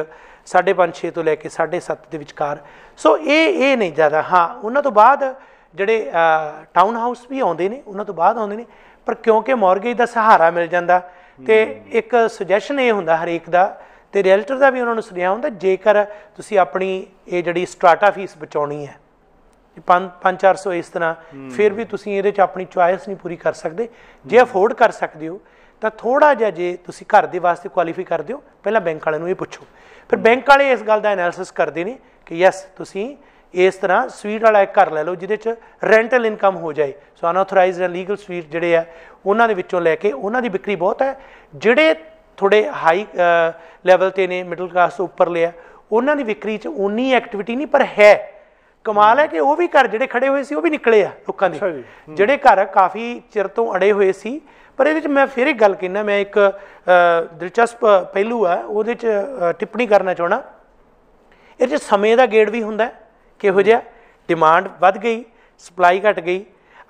5.5 ਤੋਂ ਲੈ ਕੇ 7.5 ਦੇ ਵਿਚਕਾਰ ਸੋ ਇਹ ਇਹ ਨਹੀਂ ਜ਼ਿਆਦਾ ਹਾਂ ਉਹਨਾਂ ਤੋਂ ਬਾਅਦ ਜਿਹੜੇ ਟਾਊਨ ਹਾਊਸ ਵੀ ਆਉਂਦੇ ਨੇ ਉਹਨਾਂ ਤੋਂ ਬਾਅਦ ਆਉਂਦੇ ਨੇ ਪਰ ਕਿਉਂਕਿ ਮਾਰਗੇਜ ਦਾ ਸਹਾਰਾ ਮਿਲ ਜਾਂਦਾ ਤੇ ਇੱਕ ਸੁਜੈਸ਼ਨ ਇਹ ਹੁੰਦਾ ਹਰੇਕ ਦਾ ਤੇ ਰੀਅਲਟਰ ਦਾ ਵੀ ਉਹਨਾਂ ਨੂੰ ਸੁਝਾਅ ਹੁੰਦਾ ਜੇਕਰ ਤੁਸੀਂ ਆਪਣੀ ਇਹ ਜਿਹੜੀ ਸਟ੍ਰਾਟਾ ਫੀਸ ਬਚਾਉਣੀ ਹੈ 5-400 ਇਸ ਤਰ੍ਹਾਂ ਫਿਰ ਵੀ ਤੁਸੀਂ ਇਹਦੇ ਚ ਆਪਣੀ ਚੁਆਇਸ ਨਹੀਂ ਪੂਰੀ ਕਰ ਸਕਦੇ ਜੇ ਅਫੋਰਡ ਕਰ ਸਕਦੇ ਹੋ ਤਾਂ ਥੋੜਾ ਜਿਹਾ ਜੇ ਤੁਸੀਂ ਘਰ ਦੇ ਵਾਸਤੇ ਕੁਆਲੀਫਾਈ ਕਰਦੇ ਹੋ ਪਹਿਲਾਂ ਬੈਂਕ ਵਾਲਿਆਂ ਨੂੰ ਇਹ ਪੁੱਛੋ ਫਿਰ ਬੈਂਕ ਵਾਲੇ ਇਸ ਗੱਲ ਦਾ ਐਨਾਲਿਸਿਸ ਕਰਦੇ ਨੇ ਕਿ ਯੈਸ ਤੁਸੀਂ ਇਸ ਤਰ੍ਹਾਂ ਸਵੀਟ ਵਾਲਾ ਇੱਕ ਘਰ ਲੈ ਲਓ ਜਿਹਦੇ 'ਚ ਰੈਂਟਲ ਇਨਕਮ ਹੋ ਜਾਏ so unauthorized and legal suite ਜਿਹੜੇ ਆ ਉਹਨਾਂ ਦੇ ਵਿੱਚੋਂ ਲੈ ਕੇ ਉਹਨਾਂ ਦੀ ਵਿਕਰੀ ਬਹੁਤ ਹੈ ਜਿਹੜੇ ਥੋੜੇ ਹਾਈ ਲੈਵਲ ਤੇ ਨੇ ਮਿਡਲ ਕਲਾਸ ਤੋਂ ਉੱਪਰ ਲਿਆ ਉਹਨਾਂ ਦੀ ਵਿਕਰੀ 'ਚ ਉਨੀ ਐਕਟੀਵਿਟੀ ਨਹੀਂ ਪਰ ਹੈ ਕਮਾਲ ਹੈ ਕਿ ਉਹ ਵੀ ਘਰ ਜਿਹੜੇ ਖੜੇ ਹੋਏ ਸੀ ਉਹ ਵੀ ਨਿਕਲੇ ਆ ਲੋਕਾਂ ਦੇ ਜਿਹੜੇ ਘਰ ਕਾਫੀ ਚਿਰ ਤੋਂ ਅੜੇ ਹੋਏ ਸੀ ਪਰ ਇਹਦੇ ਵਿੱਚ ਮੈਂ ਫਿਰ ਇੱਕ ਗੱਲ ਕਹਿਣਾ ਮੈਂ ਇੱਕ ਦਿਲਚਸਪ ਪਹਿਲੂ ਆ ਉਹਦੇ ਵਿੱਚ ਟਿੱਪਣੀ ਕਰਨਾ ਚਾਹਣਾ ਇਹ ਜੇ ਸਮੇਂ ਦਾ ਗੇੜ ਵੀ ਹੁੰਦਾ ਕਿਹੋ ਜਿਹਾ ਡਿਮਾਂਡ ਵੱਧ ਗਈ ਸਪਲਾਈ ਘਟ ਗਈ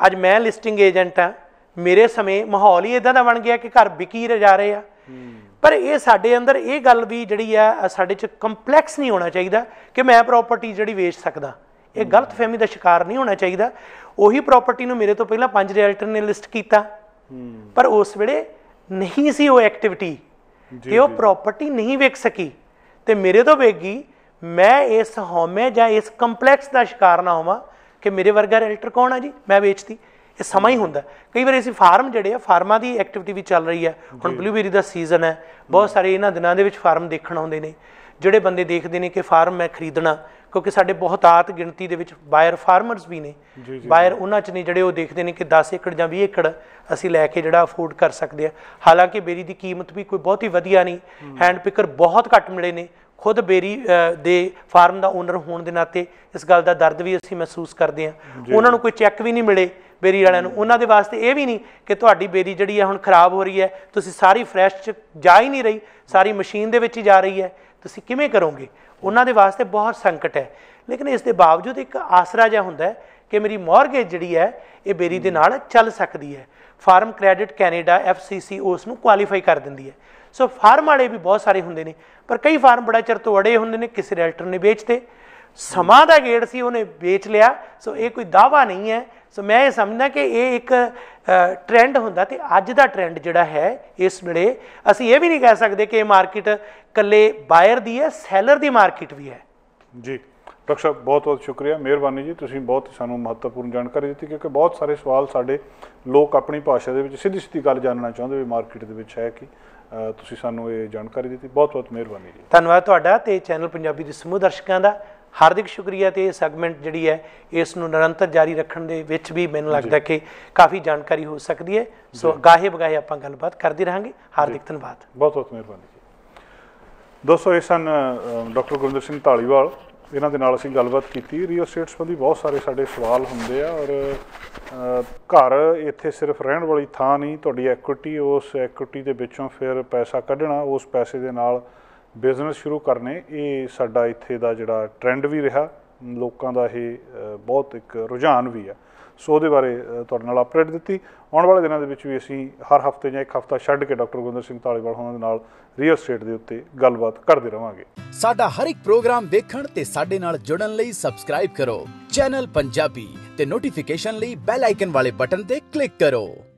ਅੱਜ ਮੈਂ ਲਿਸਟਿੰਗ ਏਜੰਟ ਆ ਮੇਰੇ ਸਮੇਂ ਮਾਹੌਲ ਹੀ ਇਦਾਂ ਦਾ ਬਣ ਗਿਆ ਕਿ ਘਰ ਵਿਕੀ ਜਾ ਰਹੇ ਆ ਪਰ ਇਹ ਸਾਡੇ ਅੰਦਰ ਇਹ ਗੱਲ ਵੀ ਜਿਹੜੀ ਆ ਸਾਡੇ ਚ ਕੰਪਲੈਕਸ ਨਹੀਂ ਹੋਣਾ ਚਾਹੀਦਾ ਕਿ ਮੈਂ ਪ੍ਰਾਪਰਟੀ ਜਿਹੜੀ ਵੇਚ ਸਕਦਾ ਇਹ ਗਲਤਫਹਿਮੀ ਦਾ ਸ਼ਿਕਾਰ ਨਹੀਂ ਹੋਣਾ ਚਾਹੀਦਾ ਉਹੀ ਪ੍ਰਾਪਰਟੀ ਨੂੰ ਮੇਰੇ ਤੋਂ ਪਹਿਲਾਂ ਪੰਜ ਰੀਅਲਟਰ ਨੇ ਲਿਸਟ ਕੀਤਾ ਪਰ ਉਸ ਵੇਲੇ ਨਹੀਂ ਸੀ ਉਹ ਐਕਟੀਵਿਟੀ ਤੇ ਉਹ ਪ੍ਰਾਪਰਟੀ ਨਹੀਂ ਵੇਖ ਸਕੀ ਤੇ ਮੇਰੇ ਤੋਂ ਵੇਗੀ ਮੈਂ ਇਸ ਹੋਮੇ ਜਾਂ ਇਸ ਕੰਪਲੈਕਸ ਦਾ ਸ਼ਿਕਾਰ ਨਾ ਹੋਵਾਂ ਕਿ ਮੇਰੇ ਵਰਗਾ ਰੈਲਟਰ ਕੌਣ ਆ ਜੀ ਮੈਂ ਵੇਚਤੀ ਇਹ ਸਮਾਂ ਹੀ ਹੁੰਦਾ ਕਈ ਵਾਰ ਅਸੀਂ ਫਾਰਮ ਜਿਹੜੇ ਆ ਫਾਰਮਾਂ ਦੀ ਐਕਟੀਵਿਟੀ ਵੀ ਚੱਲ ਰਹੀ ਹੈ ਹੁਣ ਬਲੂਬੇਰੀ ਦਾ ਸੀਜ਼ਨ ਹੈ ਬਹੁਤ ਸਾਰੇ ਇਹਨਾਂ ਦਿਨਾਂ ਦੇ ਵਿੱਚ ਫਾਰਮ ਦੇਖਣ ਆਉਂਦੇ ਨੇ ਜਿਹੜੇ ਬੰਦੇ ਦੇਖਦੇ ਨੇ ਕਿ ਫਾਰਮ ਮੈਂ ਖਰੀਦਣਾ ਕਿਉਂਕਿ ਸਾਡੇ ਬਹੁਤ ਆਤ ਗਿਣਤੀ ਦੇ ਵਿੱਚ ਬਾਇਰ ਫਾਰਮਰਸ ਵੀ ਨੇ ਬਾਇਰ ਉਹਨਾਂ ਚ ਨੇ ਜਿਹੜੇ ਉਹ ਦੇਖਦੇ ਨੇ ਕਿ 10 ਏਕੜ ਜਾਂ 20 ਏਕੜ ਅਸੀਂ ਲੈ ਕੇ ਜਿਹੜਾ ਅਫੋਰਡ ਕਰ ਸਕਦੇ ਆ ਹਾਲਾਂਕਿ ਬੇਰੀ ਦੀ ਕੀਮਤ ਵੀ ਕੋਈ ਬਹੁਤ ਹੀ ਵਧੀਆ ਨਹੀਂ ਹੈਂਡ ਪਿਕਰ ਬਹੁਤ ਘੱਟ ਮਿਲੇ ਨੇ ਖੁਦ ਬੇਰੀ ਦੇ ਫਾਰਮ ਦਾ ਓਨਰ ਹੋਣ ਦੇ ਨਾਤੇ ਇਸ ਗੱਲ ਦਾ ਦਰਦ ਵੀ ਅਸੀਂ ਮਹਿਸੂਸ ਕਰਦੇ ਆ ਉਹਨਾਂ ਨੂੰ ਕੋਈ ਚੈੱਕ ਵੀ ਨਹੀਂ ਮਿਲੇ ਬੇਰੀ ਵਾਲਿਆਂ ਨੂੰ ਉਹਨਾਂ ਦੇ ਵਾਸਤੇ ਇਹ ਵੀ ਨਹੀਂ ਕਿ ਤੁਹਾਡੀ ਬੇਰੀ ਜਿਹੜੀ ਹੈ ਹੁਣ ਖਰਾਬ ਹੋ ਰਹੀ ਹੈ ਤੁਸੀਂ ਸਾਰੀ ਫਰੈਸ਼ ਚ ਜਾ ਹੀ ਨਹੀਂ ਰਹੀ ਸਾਰੀ ਮਸ਼ੀਨ ਦੇ ਵਿੱਚ ਹੀ ਜਾ ਰਹੀ ਹੈ ਤੁਸੀਂ ਕਿਵੇਂ ਕਰੋਗੇ ਉਹਨਾਂ ਦੇ ਵਾਸਤੇ ਬਹੁਤ ਸੰਕਟ ਹੈ ਲੇਕਿਨ ਇਸ ਦੇ ਬਾਵਜੂਦ ਇੱਕ ਆਸਰਾ ਜਿਹਾ ਹੁੰਦਾ ਹੈ ਕਿ ਮੇਰੀ ਮੌਰਗੇਜ ਜਿਹੜੀ ਹੈ ਇਹ ਬੇਰੀ ਦੇ ਨਾਲ ਚੱਲ ਸਕਦੀ ਹੈ ਫਾਰਮ ਕ੍ਰੈਡਿਟ ਕੈਨੇਡਾ FCC ਉਸ ਨੂੰ ਕੁਆਲੀਫਾਈ ਕਰ ਦਿੰਦੀ ਹੈ ਸੋ ਫਾਰਮ ਵਾਲੇ ਵੀ ਬਹੁਤ ਸਾਰੇ ਹੁੰਦੇ ਨੇ ਪਰ ਕਈ ਫਾਰਮ ਬੜਾ ਚਿਰ ਤੋਂ ਅੜੇ ਹੁੰਦੇ ਨੇ ਕਿਸੇ ਰੈਲਟਰ ਨੇ ਵੇਚਤੇ ਸਮਾਂ ਦਾ ਗੇੜ ਸੀ ਉਹਨੇ ਵੇਚ ਲਿਆ ਸੋ ਇਹ ਕੋਈ ਦਾਵਾ ਨਹੀਂ ਹੈ ਸੋ ਮੈਂ ਇਹ ਸਮਝਦਾ ਕਿ ਇਹ ਇੱਕ ਟ੍ਰੈਂਡ ਹੁੰਦਾ ਤੇ ਅੱਜ ਦਾ ਟ੍ਰੈਂਡ ਜਿਹੜਾ ਹੈ ਇਸ ਵੇਲੇ ਅਸੀਂ ਇਹ ਵੀ ਨਹੀਂ ਕਹਿ ਸਕਦੇ ਕਿ ਇਹ ਮਾਰਕੀਟ ਕੱਲੇ ਬਾਇਰ ਦੀ ਹੈ ਸੈਲਰ ਦੀ ਮਾਰਕੀਟ ਵੀ ਹੈ ਜੀ ਡਾਕਟਰ ਸਾਹਿਬ ਬਹੁਤ ਬਹੁਤ ਸ਼ੁਕਰੀਆ ਮਿਹਰਬਾਨੀ ਜੀ ਤੁਸੀਂ ਬਹੁਤ ਸਾਨੂੰ ਮਹੱਤਵਪੂਰਨ ਜਾਣਕਾਰੀ ਦਿੱਤੀ ਕਿਉਂਕਿ ਬਹੁਤ ਸਾਰੇ ਸਵਾਲ ਸਾਡੇ ਲੋਕ ਆਪਣੀ ਭਾਸ਼ਾ ਦੇ ਵਿੱਚ ਸਿੱਧੀ ਸਿੱਧੀ ਗੱਲ ਜਾਣਨਾ ਚਾਹੁੰਦੇ ਵੀ ਮਾਰਕੀਟ ਦੇ ਵਿੱਚ ਹੈ ਕਿ ਤੁਸੀਂ ਸਾਨੂੰ ਇਹ ਜਾਣਕਾਰੀ ਦਿੱਤੀ ਬਹੁਤ ਬਹੁਤ ਮਿਹਰਬਾਨੀ ਜੀ ਧੰਨਵਾਦ ਤੁਹਾਡਾ ਤੇ ਚੈਨਲ ਪੰਜਾਬੀ ਦੇ ਸਮੂਹ ਦਰਸ਼ਕਾਂ ਦਾ ਹਾਰਦਿਕ ਸ਼ੁਕਰੀਆ ਤੇ ਇਹ ਸੈਗਮੈਂਟ ਜਿਹੜੀ ਹੈ ਇਸ ਨੂੰ ਨਿਰੰਤਰ ਜਾਰੀ ਰੱਖਣ ਦੇ ਵਿੱਚ ਵੀ ਮੈਨੂੰ ਲੱਗਦਾ ਕਿ ਕਾਫੀ ਜਾਣਕਾਰੀ ਹੋ ਸਕਦੀ ਹੈ ਸੋ ਗਾਹੇ ਬਗਾਹੇ ਆਪਾਂ ਗੱਲਬਾਤ ਕਰਦੇ ਰਹਾਂਗੇ ਹਾਰਦਿਕ ਧੰਨਵਾਦ ਬਹੁਤ ਬਹੁਤ ਮਿਹਰਬਾਨੀ ਜੀ ਦੋਸਤੋ ਇਹ ਸਨ ਡਾਕਟਰ ਗੁਰਿੰਦਰ ਸਿੰਘ ਢਾਲੀਵਾਲ ਇਹਨਾਂ ਦੇ ਨਾਲ ਅਸੀਂ ਗੱਲਬਾਤ ਕੀਤੀ ਰੀਅਲ ਸਟੇਟ ਸੰਬੰਧੀ ਬਹੁਤ ਸਾਰੇ ਸਾਡੇ ਸਵਾਲ ਹੁੰਦੇ ਆ ਔਰ ਘਰ ਇੱਥੇ ਸਿਰਫ ਰਹਿਣ ਵਾਲੀ ਥਾਂ ਨਹੀਂ ਤੁਹਾਡੀ ਐਕੁਇਟੀ ਉਸ ਐਕੁਇਟੀ ਦੇ ਵਿੱਚੋਂ ਫਿਰ ਪੈਸਾ ਕੱਢਣਾ ਉਸ ਪੈਸੇ ਦੇ ਨਾਲ ਬਿਜ਼ਨਸ ਸ਼ੁਰੂ ਕਰਨੇ ਇਹ ਸਾਡਾ ਇੱਥੇ ਦਾ ਜਿਹੜਾ ਟ੍ਰੈਂਡ ਵੀ ਰਿਹਾ ਲੋਕਾਂ ਦਾ ਇਹ ਬਹੁਤ ਇੱਕ ਰੁਝਾਨ ਵੀ ਹੈ ਸੋ ਉਹਦੇ ਬਾਰੇ ਤੁਹਾਡੇ ਨਾਲ ਅਪਡੇਟ ਦਿੱਤੀ ਆਉਣ ਵਾਲੇ ਦਿਨਾਂ ਦੇ ਵਿੱਚ ਵੀ ਅਸੀਂ ਹਰ ਹਫਤੇ ਜਾਂ ਇੱਕ ਹਫਤਾ ਛੱਡ ਕੇ ਡਾਕਟਰ ਗੁੰਦਰ ਸਿੰਘ ਧਾਲੀਵਾਲ ਉਹਨਾਂ ਦੇ ਨਾਲ ਰੀਅਲ ਸਟੇਟ ਦੇ ਉੱਤੇ ਗੱਲਬਾਤ ਕਰਦੇ ਰਵਾਂਗੇ ਸਾਡਾ ਹਰ ਇੱਕ ਪ੍ਰੋਗਰਾਮ ਦੇਖਣ ਤੇ ਸਾਡੇ ਨਾਲ ਜੁੜਨ ਲਈ ਸਬਸਕ੍ਰਾਈਬ ਕਰੋ ਚੈਨਲ ਪੰਜਾਬੀ ਤੇ ਨੋਟੀਫਿਕੇਸ਼ਨ ਲਈ ਬੈਲ ਆਈਕਨ ਵਾਲੇ ਬਟਨ ਤੇ ਕਲਿੱਕ ਕਰੋ